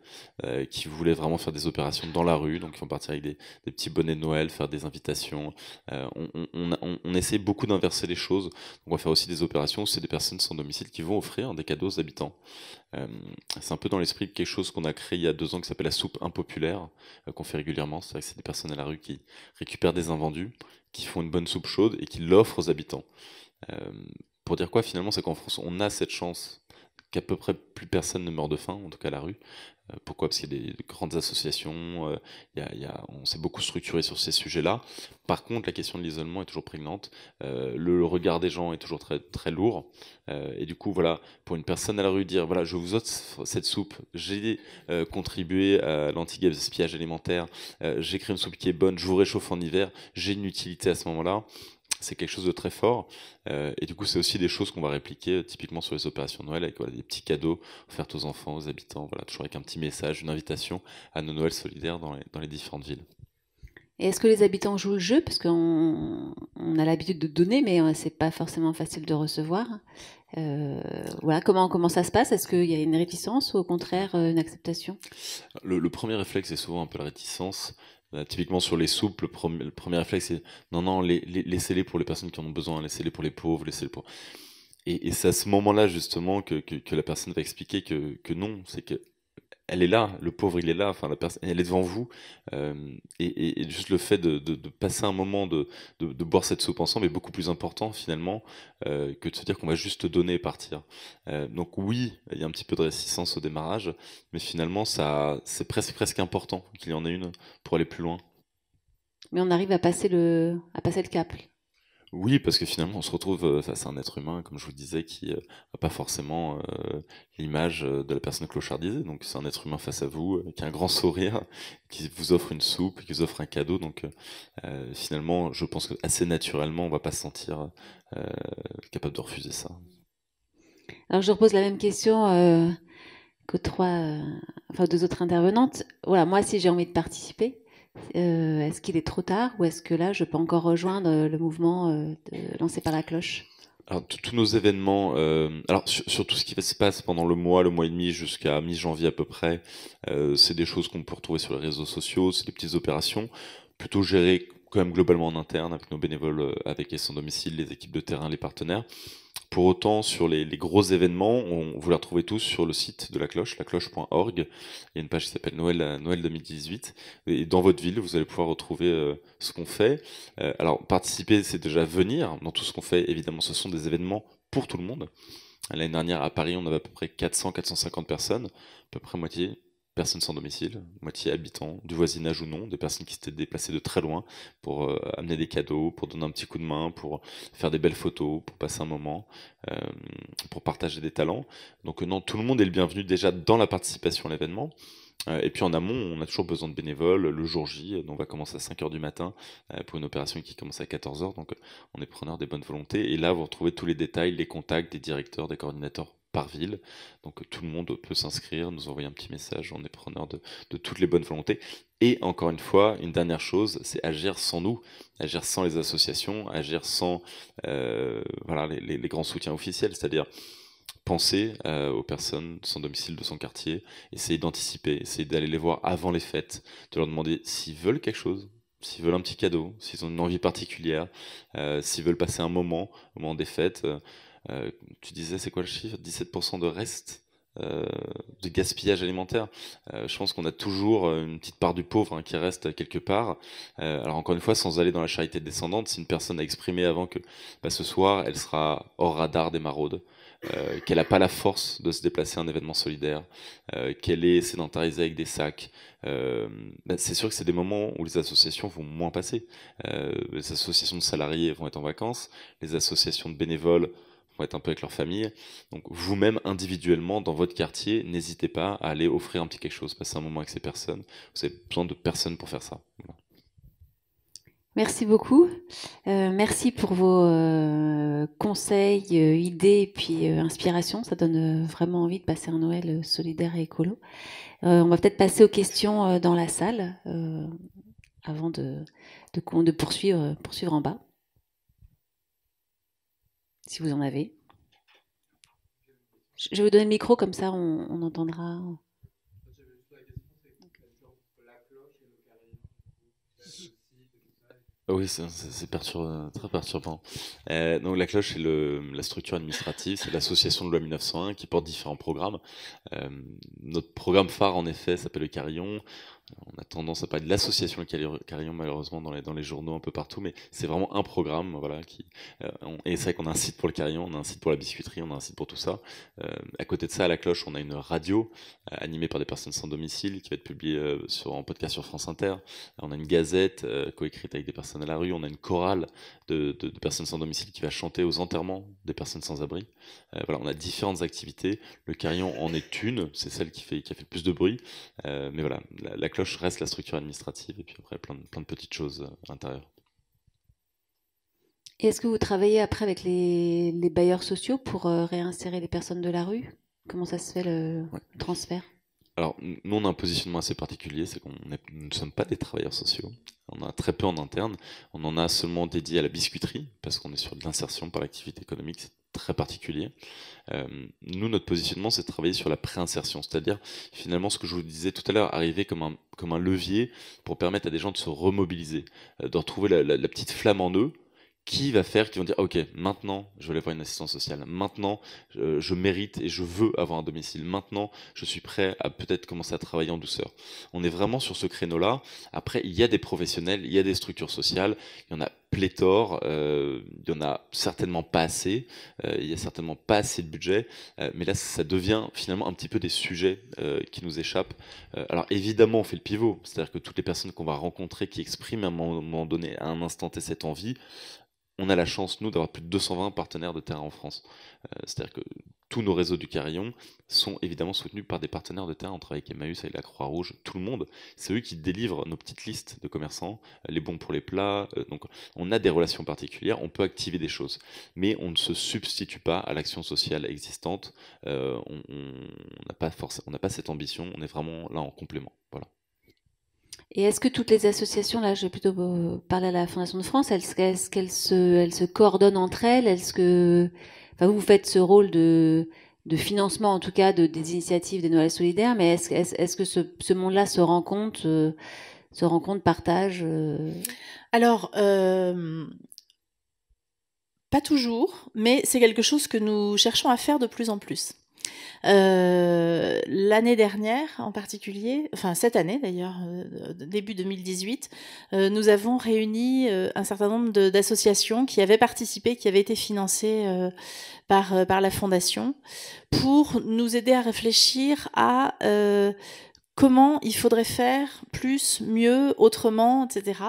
qui voulaient vraiment faire des opérations dans la rue. Donc ils vont partir avec des, petits bonnets de Noël, faire des invitations. On, essaie beaucoup d'inverser les choses. on va faire aussi des opérations où c'est des personnes sans domicile qui vont offrir des cadeaux aux habitants. c'est un peu dans l'esprit de quelque chose qu'on a créé il y a deux ans qui s'appelle la soupe impopulaire, qu'on fait régulièrement. C'est que c'est des personnes à la rue qui récupèrent des invendus, qui font une bonne soupe chaude et qui l'offrent aux habitants. Euh, pour dire quoi finalement, c'est qu'en France, on a cette chance qu'à peu près plus personne ne meurt de faim, en tout cas à la rue. Euh, pourquoi Parce qu'il y a des grandes associations, euh, y a, on s'est beaucoup structuré sur ces sujets-là. Par contre, la question de l'isolement est toujours prégnante, le regard des gens est toujours très, très lourd, et du coup, voilà, pour une personne à la rue, dire, voilà, je vous offre cette soupe, j'ai contribué à l'anti-gaspillage alimentaire, j'ai créé une soupe qui est bonne, je vous réchauffe en hiver, j'ai une utilité à ce moment-là, c'est quelque chose de très fort. Euh, et du coup, c'est aussi des choses qu'on va répliquer euh, typiquement sur les opérations Noël avec des petits cadeaux offerts aux enfants, aux habitants, voilà, toujours avec un petit message, une invitation à nos Noëls solidaires dans les, différentes villes. Et est-ce que les habitants jouent le jeu Parce qu'on a l'habitude de donner, mais euh, c'est pas forcément facile de recevoir. voilà, comment, comment ça se passe Est-ce qu'il y a une réticence ou au contraire une acceptation le, le, premier réflexe est souvent un peu la réticence. Euh, typiquement sur les soupes, le premier, le premier réflexe, c'est non, non, les, laissez-les pour les personnes qui en ont besoin, laissez-les pour les pauvres, laissez-les pour. Et, et c'est à ce moment-là, justement, que, que, que, la personne va expliquer que, que non, c'est que elle est là, le pauvre il est là, enfin la personne, elle est devant vous, euh, et, juste le fait de, passer un moment de, boire cette soupe ensemble est beaucoup plus important finalement euh, que de se dire qu'on va juste donner et partir. Euh, donc oui, il y a un petit peu de résistance au démarrage, mais finalement ça, c'est presque presque important qu'il y en ait une pour aller plus loin. Mais on arrive à passer le, à passer le cap. Oui, parce que finalement, on se retrouve euh, face à un être humain, comme je vous disais, qui n'a euh, pas forcément euh, l'image de la personne clochardisée. Donc, c'est un être humain face à vous, qui a un grand sourire, qui vous offre une soupe, qui vous offre un cadeau. Donc, finalement, je pense que assez naturellement, on ne va pas se sentir capable de refuser ça. Alors, je repose la même question que trois, enfin deux autres intervenantes. Voilà, moi, si j'ai envie de participer, euh, est-ce qu'il est trop tard ou est-ce que là, je peux encore rejoindre euh, le mouvement euh, lancé par la cloche alors, tous nos événements, euh, alors sur, tout ce qui se passe pendant le mois, le mois et demi jusqu'à mi-janvier à peu près, c'est des choses qu'on peut retrouver sur les réseaux sociaux, c'est des petites opérations, plutôt gérées quand même globalement en interne avec nos bénévoles, avec et sans domicile, les équipes de terrain, les partenaires. Pour autant, sur les, gros événements, vous les retrouvez tous sur le site de la cloche, lacloche.org. Il y a une page qui s'appelle Noël, euh, Noël 2018. Et dans votre ville, vous allez pouvoir retrouver euh, ce qu'on fait. Euh, alors, participer, c'est déjà venir. Dans tout ce qu'on fait, évidemment, ce sont des événements pour tout le monde. L'année dernière, à Paris, on avait à peu près 400-450 personnes, à peu près moitié, Personne sans domicile, moitié habitants, du voisinage ou non, des personnes qui s'étaient déplacées de très loin pour euh, amener des cadeaux, pour donner un petit coup de main, pour faire des belles photos, pour passer un moment, euh, pour partager des talents. Donc euh, non, tout le monde est le bienvenu déjà dans la participation à l'événement. Et puis en amont, on a toujours besoin de bénévoles. Le jour J, on va commencer à 5h du matin pour une opération qui commence à 14h. Donc on est preneur des bonnes volontés. Et là, vous retrouvez tous les détails, les contacts des directeurs, des coordinateurs par ville. Donc tout le monde peut s'inscrire, nous envoyer un petit message, on est preneur de, toutes les bonnes volontés. Et encore une fois, une dernière chose, c'est agir sans nous, agir sans les associations, agir sans euh, les, grands soutiens officiels, c'est-à-dire penser euh, aux personnes sans domicile de son quartier, essayer d'anticiper, essayer d'aller les voir avant les fêtes, de leur demander s'ils veulent quelque chose, s'ils veulent un petit cadeau, s'ils ont une envie particulière, euh, s'ils veulent passer un moment au moment des fêtes. Euh, tu disais, c'est quoi le chiffre 17% de reste euh, de gaspillage alimentaire. Euh, je pense qu'on a toujours une petite part du pauvre hein, qui reste quelque part. alors encore une fois, sans aller dans la charité descendante, si une personne a exprimé avant que bah, ce soir, elle sera hors radar des maraudes, qu'elle n'a pas la force de se déplacer à un événement solidaire, qu'elle est sédentarisée avec des sacs, bah, c'est sûr que c'est des moments où les associations vont moins passer. les associations de salariés vont être en vacances, les associations de bénévoles être un peu avec leur famille. Donc vous-même, individuellement, dans votre quartier, n'hésitez pas à aller offrir un petit quelque chose, passer un moment avec ces personnes. Vous avez besoin de personnes pour faire ça. Merci beaucoup. Euh, merci pour vos euh, conseils, euh, idées et puis inspirations. Ça donne vraiment envie de passer un Noël solidaire et écolo. on va peut-être passer aux questions dans la salle avant de, de poursuivre, poursuivre en bas si vous en avez. Je vais vous donner le micro, comme ça on, entendra. Ah oui, c'est très perturbant. Euh, donc la cloche, c'est la structure administrative, c'est l'association de loi 1901 qui porte différents programmes. Euh, notre programme phare, en effet, s'appelle le Carillon on a tendance à parler de l'association Carillon malheureusement dans les, dans les journaux un peu partout, mais c'est vraiment un programme. Voilà, qui, euh, et c'est vrai qu'on a un site pour le Carillon, on a un site pour la biscuiterie, on a un site pour tout ça. Euh, à côté de ça, à la cloche, on a une radio euh, animée par des personnes sans domicile qui va être publiée en podcast sur France Inter. On a une gazette coécrite avec des personnes à la rue, on a une chorale de, personnes sans domicile qui va chanter aux enterrements des personnes sans abri. voilà, on a différentes activités. Le Carillon en est une, c'est celle qui, fait, qui a fait le plus de bruit. mais voilà, la, la cloche reste la structure administrative et puis après plein de, petites choses à euh, l'intérieur. Est-ce que vous travaillez après avec les, bailleurs sociaux pour euh, réinsérer les personnes de la rue Comment ça se fait le transfert alors, nous, on a un positionnement assez particulier, c'est qu'on ne sommes pas des travailleurs sociaux. On en a très peu en interne. On en a seulement dédié à la biscuiterie, parce qu'on est sur l'insertion par l'activité économique, c'est très particulier. Euh, nous, notre positionnement, c'est de travailler sur la préinsertion, c'est-à-dire finalement ce que je vous disais tout à l'heure, arriver comme un, comme un levier pour permettre à des gens de se remobiliser, euh, de retrouver la, petite flamme en eux qui va faire, qui vont dire ok, maintenant je vais avoir voir une assistance sociale, maintenant euh, je mérite et je veux avoir un domicile, maintenant je suis prêt à peut-être commencer à travailler en douceur. On est vraiment sur ce créneau-là. Après, il y a des professionnels, il y a des structures sociales, il y en a pléthore, euh, il y en a certainement pas assez, euh, il y a certainement pas assez de budget, mais là ça devient finalement un petit peu des sujets qui nous échappent. alors évidemment on fait le pivot, c'est-à-dire que toutes les personnes qu'on va rencontrer qui expriment à un moment donné, à un instant T cette envie, on a la chance, nous, d'avoir plus de 220 partenaires de terrain en France. Euh, c'est-à-dire que tous nos réseaux du Carillon sont évidemment soutenus par des partenaires de terrain. On travaille avec Emmaüs, avec la Croix-Rouge, tout le monde. C'est eux qui délivrent nos petites listes de commerçants, euh, les bons pour les plats. Euh, donc on a des relations particulières, on peut activer des choses. Mais on ne se substitue pas à l'action sociale existante. on n'a pas, pas cette ambition, on est vraiment là en complément. Voilà. Et est-ce que toutes les associations, là, je vais plutôt euh, parler à la Fondation de France, est-ce qu'elles se, elles se coordonnent entre elles Est-ce que, enfin, vous faites ce rôle de, financement, en tout cas, des initiatives des Noëls solidaires, mais est-ce que ce, monde-là se rencontre, euh, se rencontre, partage euh? Alors. pas toujours, mais c'est quelque chose que nous cherchons à faire de plus en plus. Euh, l'année dernière, en particulier, enfin cette année d'ailleurs, euh, début 2018, euh, nous avons réuni un certain nombre d'associations qui avaient participé, qui avaient été financées par, par la fondation, pour nous aider à réfléchir à comment il faudrait faire plus, mieux, autrement, etc.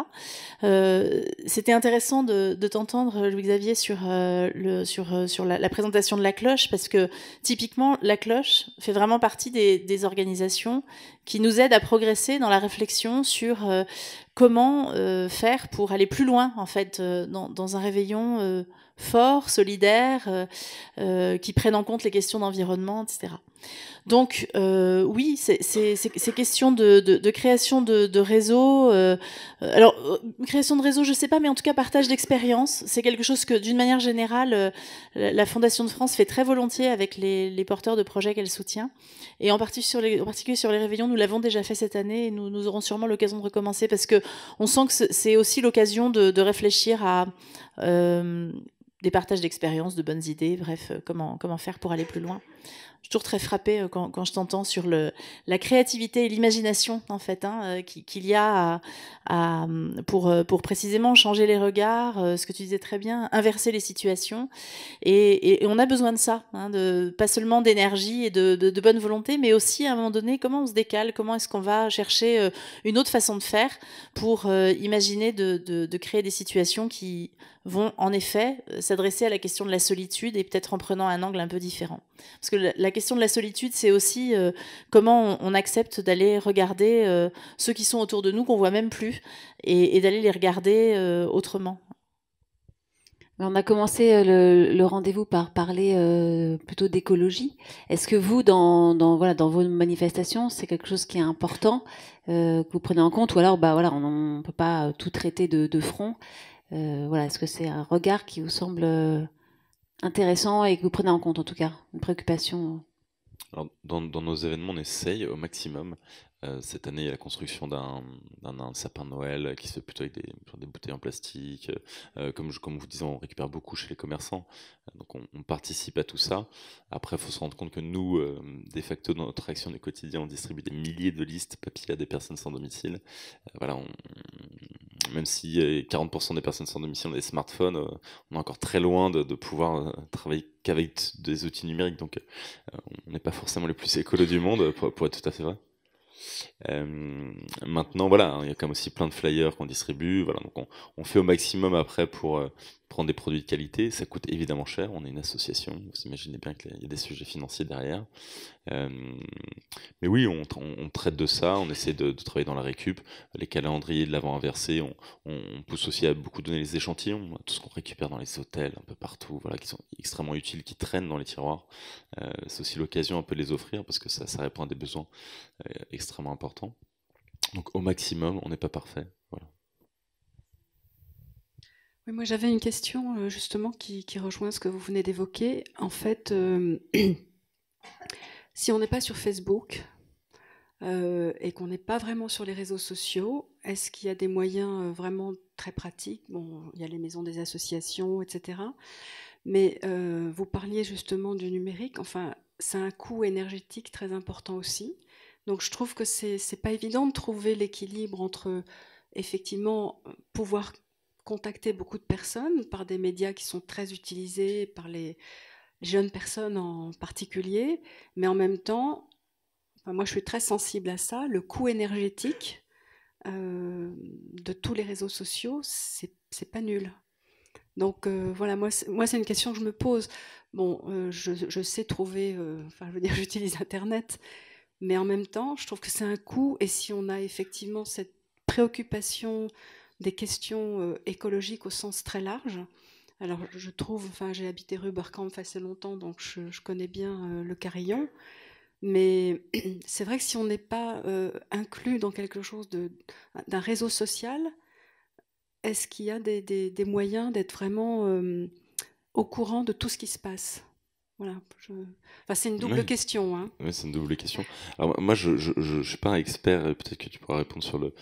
Euh, c'était intéressant de, t'entendre, Louis-Xavier, sur, euh, euh, la, présentation de la cloche, parce que typiquement, la cloche fait vraiment partie des, organisations qui nous aident à progresser dans la réflexion sur comment faire pour aller plus loin, en fait, dans, un réveillon fort, solidaire, qui prenne en compte les questions d'environnement, etc. Donc euh, oui, c'est question de, création de, réseaux. réseau, euh, alors euh, création de réseau, je ne sais pas, mais en tout cas partage d'expérience, c'est quelque chose que d'une manière générale, la Fondation de France fait très volontiers avec les, porteurs de projets qu'elle soutient. Et en, particulier sur les réveillons, nous l'avons déjà fait cette année et nous, nous aurons sûrement l'occasion de recommencer parce que on sent que c'est aussi l'occasion de, réfléchir à des partages d'expérience, de bonnes idées, bref, comment faire pour aller plus loin je suis toujours très frappée euh, quand, je t'entends sur le, la créativité et l'imagination, en fait, hein, euh, qu'il y a à, pour, euh, pour précisément changer les regards, ce que tu disais très bien, inverser les situations. Et, on a besoin de ça, hein, de, pas seulement d'énergie et de, bonne volonté, mais aussi à un moment donné, comment on se décale, comment est-ce qu'on va chercher une autre façon de faire pour imaginer de, de créer des situations qui vont en effet euh, s'adresser à la question de la solitude et peut-être en prenant un angle un peu différent. Parce que la question de la solitude, c'est aussi euh, comment on, accepte d'aller regarder euh, ceux qui sont autour de nous qu'on voit même plus et, d'aller les regarder autrement. On a commencé le, rendez-vous par parler plutôt d'écologie. Est-ce que vous, dans, voilà, dans vos manifestations, c'est quelque chose qui est important que vous prenez en compte, ou alors, bah voilà, on ne peut pas tout traiter de, de front. Euh, voilà, est-ce que c'est un regard qui vous semble euh, intéressant et que vous prenez en compte en tout cas, une préoccupation dans, nos événements, on essaye au maximum euh, cette année, il y a la construction d'un sapin de Noël qui se fait plutôt avec des, bouteilles en plastique. Euh, comme, je, comme vous disais, on récupère beaucoup chez les commerçants. Donc on, participe à tout ça. Après, il faut se rendre compte que nous, euh, de facto, dans notre action du quotidien, on distribue des milliers de listes papier à des personnes sans domicile. voilà, même si 40% des personnes sans domicile ont des smartphones, on est encore très loin de, pouvoir travailler qu'avec des outils numériques. Donc on n'est pas forcément les plus écolos du monde, pour être tout à fait vrai. Euh, maintenant, voilà, hein, il y a quand même aussi plein de flyers qu'on distribue. Voilà, donc on, fait au maximum après pour, euh, prendre des produits de qualité, ça coûte évidemment cher. On est une association, vous imaginez bien qu'il y a des sujets financiers derrière. Euh, mais oui, on, traite de ça, on essaie de, travailler dans la récup. Les calendriers de l'avant inversé, on, pousse aussi à beaucoup donner les échantillons, tout ce qu'on récupère dans les hôtels, un peu partout, voilà, qui sont extrêmement utiles, qui traînent dans les tiroirs. Euh, c'est aussi l'occasion un peu de les offrir parce que ça, ça répond à des besoins euh, extrêmement importants. Donc au maximum, on n'est pas parfait. Voilà. Oui, moi j'avais une question euh, justement qui, rejoint ce que vous venez d'évoquer. En fait, euh, si on n'est pas sur Facebook euh, et qu'on n'est pas vraiment sur les réseaux sociaux, est-ce qu'il y a des moyens vraiment très pratiques Bon, il y a les maisons des associations, etc. Mais vous parliez justement du numérique. Enfin, c'est un coût énergétique très important aussi. Donc je trouve que c'est n'est pas évident de trouver l'équilibre entre effectivement pouvoir contacter beaucoup de personnes par des médias qui sont très utilisés par les jeunes personnes en particulier, mais en même temps, moi je suis très sensible à ça, le coût énergétique euh, de tous les réseaux sociaux, c'est pas nul. Donc euh, voilà, moi c'est une question que je me pose. Bon, euh, je, je, sais trouver, enfin je veux dire, j'utilise Internet, mais en même temps, je trouve que c'est un coût, et si on a effectivement cette préoccupation des questions euh, écologiques au sens très large. Alors, je trouve, enfin, j'ai habité rue assez longtemps, donc je, connais bien euh, le carillon. Mais c'est vrai que si on n'est pas euh, inclus dans quelque chose d'un réseau social, est-ce qu'il y a des, des, moyens d'être vraiment au courant de tout ce qui se passe voilà, enfin, c'est une double question. Hein. c'est une double question. Alors, moi, je ne suis pas un expert, peut-être que tu pourras répondre sur le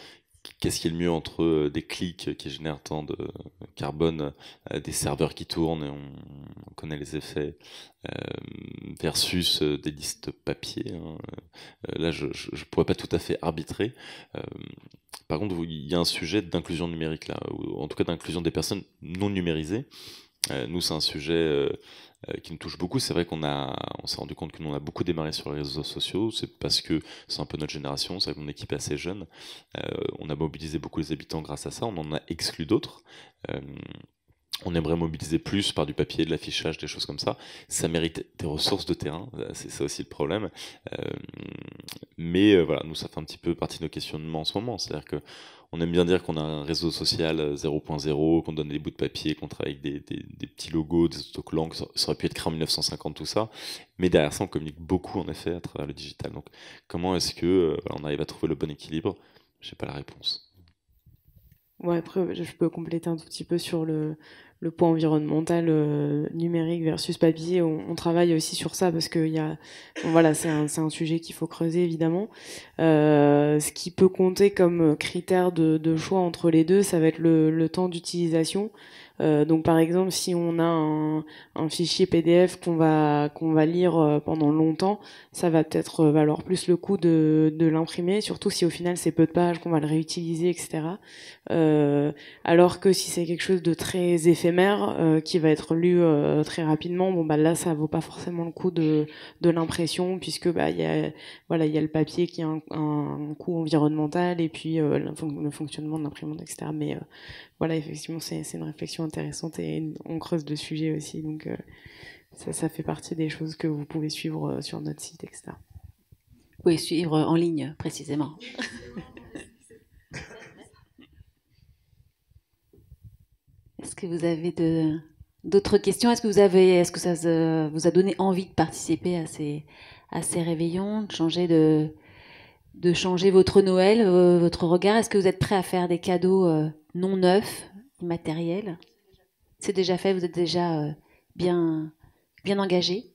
qu'est-ce qui est le mieux entre euh, des clics qui génèrent tant de carbone, euh, des serveurs qui tournent et on, connaît les effets, euh, versus des listes papier. Hein, là, je ne pourrais pas tout à fait arbitrer. Par contre, il y a un sujet d'inclusion numérique là, ou en tout cas d'inclusion des personnes non numérisées. Nous, c'est un sujet euh, qui nous touche beaucoup. C'est vrai qu'on a, on s'est rendu compte que nous on a beaucoup démarré sur les réseaux sociaux. C'est parce que c'est un peu notre génération, c'est vrai qu'on équipe assez jeune. Euh, on a mobilisé beaucoup les habitants grâce à ça. On en a exclu d'autres. Euh, on aimerait mobiliser plus par du papier, de l'affichage, des choses comme ça. Ça mérite des ressources de terrain, c'est ça aussi le problème. mais voilà, nous, ça fait un petit peu partie de nos questionnements en ce moment. C'est-à-dire que on aime bien dire qu'on a un réseau social 0.0, euh, qu'on donne des bouts de papier, qu'on travaille avec des, petits logos, des autocollants, que ça, aurait pu être créé en 1950, tout ça. Mais derrière ça, on communique beaucoup, en effet, à travers le digital. Donc, comment est-ce que euh, on arrive à trouver le bon équilibre Je n'ai pas la réponse. Ouais, après, je peux compléter un tout petit peu sur le, le poids environnemental euh, numérique versus papier. On, travaille aussi sur ça parce que y a, voilà, c'est un, sujet qu'il faut creuser évidemment. Euh, ce qui peut compter comme critère de, choix entre les deux, ça va être le temps d'utilisation. Euh, donc par exemple, si on a un, fichier PDF qu'on va qu'on va lire euh, pendant longtemps, ça va peut-être euh, valoir plus le coup de, l'imprimer, surtout si au final c'est peu de pages qu'on va le réutiliser, etc. alors que si c'est quelque chose de très éphémère qui va être lu très rapidement, bon bah là ça vaut pas forcément le coup de l'impression puisque bah il y a voilà il y le papier qui a un, coût environnemental et puis le, fonctionnement de l'imprimante, etc. Mais voilà, effectivement, c'est une réflexion intéressante et on creuse le sujet aussi. Donc, euh, ça, fait partie des choses que vous pouvez suivre euh, sur notre site, etc. Vous pouvez suivre en ligne, précisément. Est-ce que vous avez d'autres questions Est-ce que vous avez, est-ce que ça vous a donné envie de participer à ces, réveillons, de changer de, de changer votre Noël, euh, votre regard Est-ce que vous êtes prêt à faire des cadeaux non neuf, immatériel. C'est déjà fait, vous êtes déjà euh, bien, bien engagé.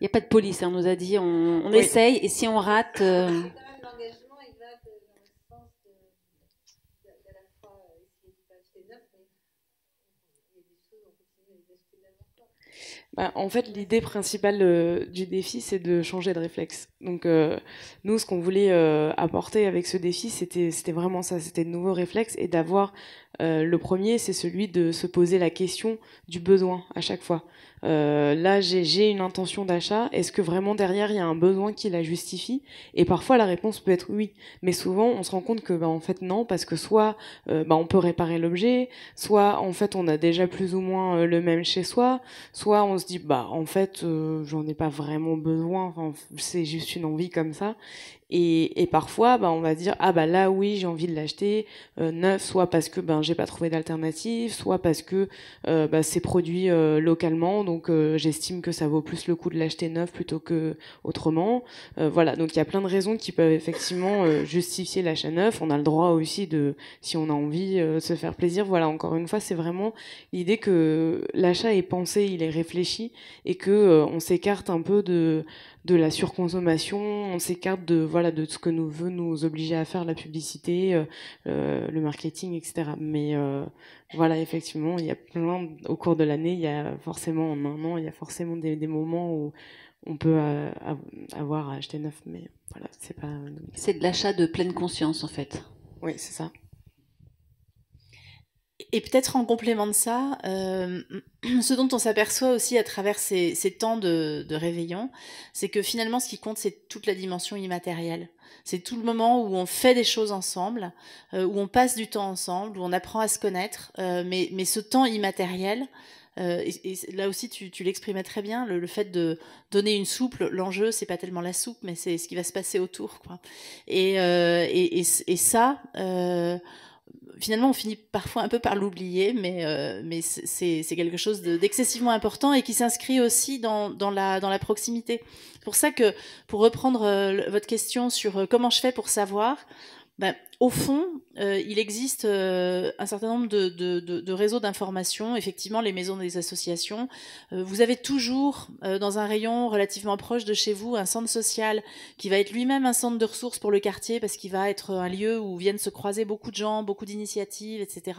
Il n'y a pas de police, hein, on nous a dit, on, essaye et si on rate... Euh, Bah, en fait, l'idée principale euh, du défi, c'est de changer de réflexe. Donc, euh, nous, ce qu'on voulait euh, apporter avec ce défi, c'était vraiment ça, c'était de nouveaux réflexes et d'avoir le premier, c'est celui de se poser la question du besoin à chaque fois. Euh, là j'ai une intention d'achat, est-ce que vraiment derrière il y a un besoin qui la justifie Et parfois la réponse peut être oui, mais souvent on se rend compte que bah, en fait non, parce que soit euh, bah, on peut réparer l'objet, soit en fait on a déjà plus ou moins euh, le même chez soi, soit on se dit bah en fait j'en ai pas vraiment besoin, c'est juste une envie comme ça, et, et parfois, bah, on va dire ah bah là oui j'ai envie de l'acheter euh, neuf, soit parce que ben j'ai pas trouvé d'alternative, soit parce que euh, bah, c'est produit euh, localement, donc j'estime que ça vaut plus le coup de l'acheter neuf plutôt que autrement. voilà, donc il y a plein de raisons qui peuvent effectivement justifier l'achat neuf. On a le droit aussi de, si on a envie, de se faire plaisir. Voilà, encore une fois, c'est vraiment l'idée que l'achat est pensé, il est réfléchi et que on s'écarte un peu de de la surconsommation, on s'écarte de voilà, voilà de ce que nous veut nous obliger à faire la publicité, euh, euh, le marketing, etc. Mais euh, voilà, effectivement, il y a plein au cours de l'année, il y a forcément en un an, il y a forcément des, moments où on peut avoir à acheter neuf, mais voilà, c'est pas. C'est de l'achat de pleine conscience en fait. Oui, c'est ça. Et peut-être en complément de ça, euh, ce dont on s'aperçoit aussi à travers ces, ces temps de, de réveillon, c'est que finalement ce qui compte, c'est toute la dimension immatérielle. C'est tout le moment où on fait des choses ensemble, euh, où on passe du temps ensemble, où on apprend à se connaître, euh, mais, mais, ce temps immatériel, et, là aussi, tu, tu l'exprimais très bien, le, fait de donner une soupe, l'enjeu, c'est pas tellement la soupe, mais c'est ce qui va se passer autour. Quoi. Et, et, et, ça, finalement, on finit parfois un peu par l'oublier, mais, euh, c'est quelque chose d'excessivement important et qui s'inscrit aussi dans, la, proximité. pour ça que, pour reprendre euh, votre question sur euh, comment je fais pour savoir, bah, au fond, euh, il existe euh, un certain nombre de, réseaux d'information, effectivement les maisons des associations. Euh, vous avez toujours dans un rayon relativement proche de chez vous un centre social qui va être lui-même un centre de ressources pour le quartier parce qu'il va être un lieu où viennent se croiser beaucoup de gens, beaucoup d'initiatives, etc.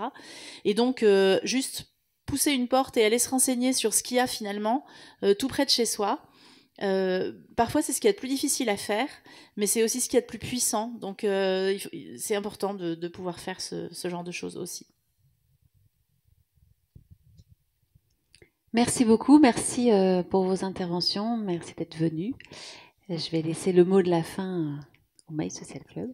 Et donc juste pousser une porte et aller se renseigner sur ce qu'il y a finalement tout près de chez soi. Euh, parfois, c'est ce qui est le plus difficile à faire, mais c'est aussi ce qui est le plus puissant. Donc, euh, c'est important de, pouvoir faire ce, genre de choses aussi. Merci beaucoup, merci euh, pour vos interventions, merci d'être venu. Je vais laisser le mot de la fin au Mail Social Club.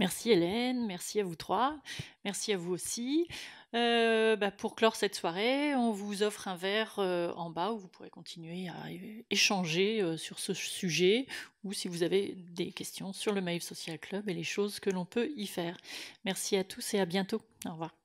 Merci Hélène, merci à vous trois, merci à vous aussi. Euh, bah, pour clore cette soirée, on vous offre un verre euh, en bas où vous pourrez continuer à échanger euh, sur ce sujet ou si vous avez des questions sur le Maïf Social Club et les choses que l'on peut y faire. Merci à tous et à bientôt. Au revoir.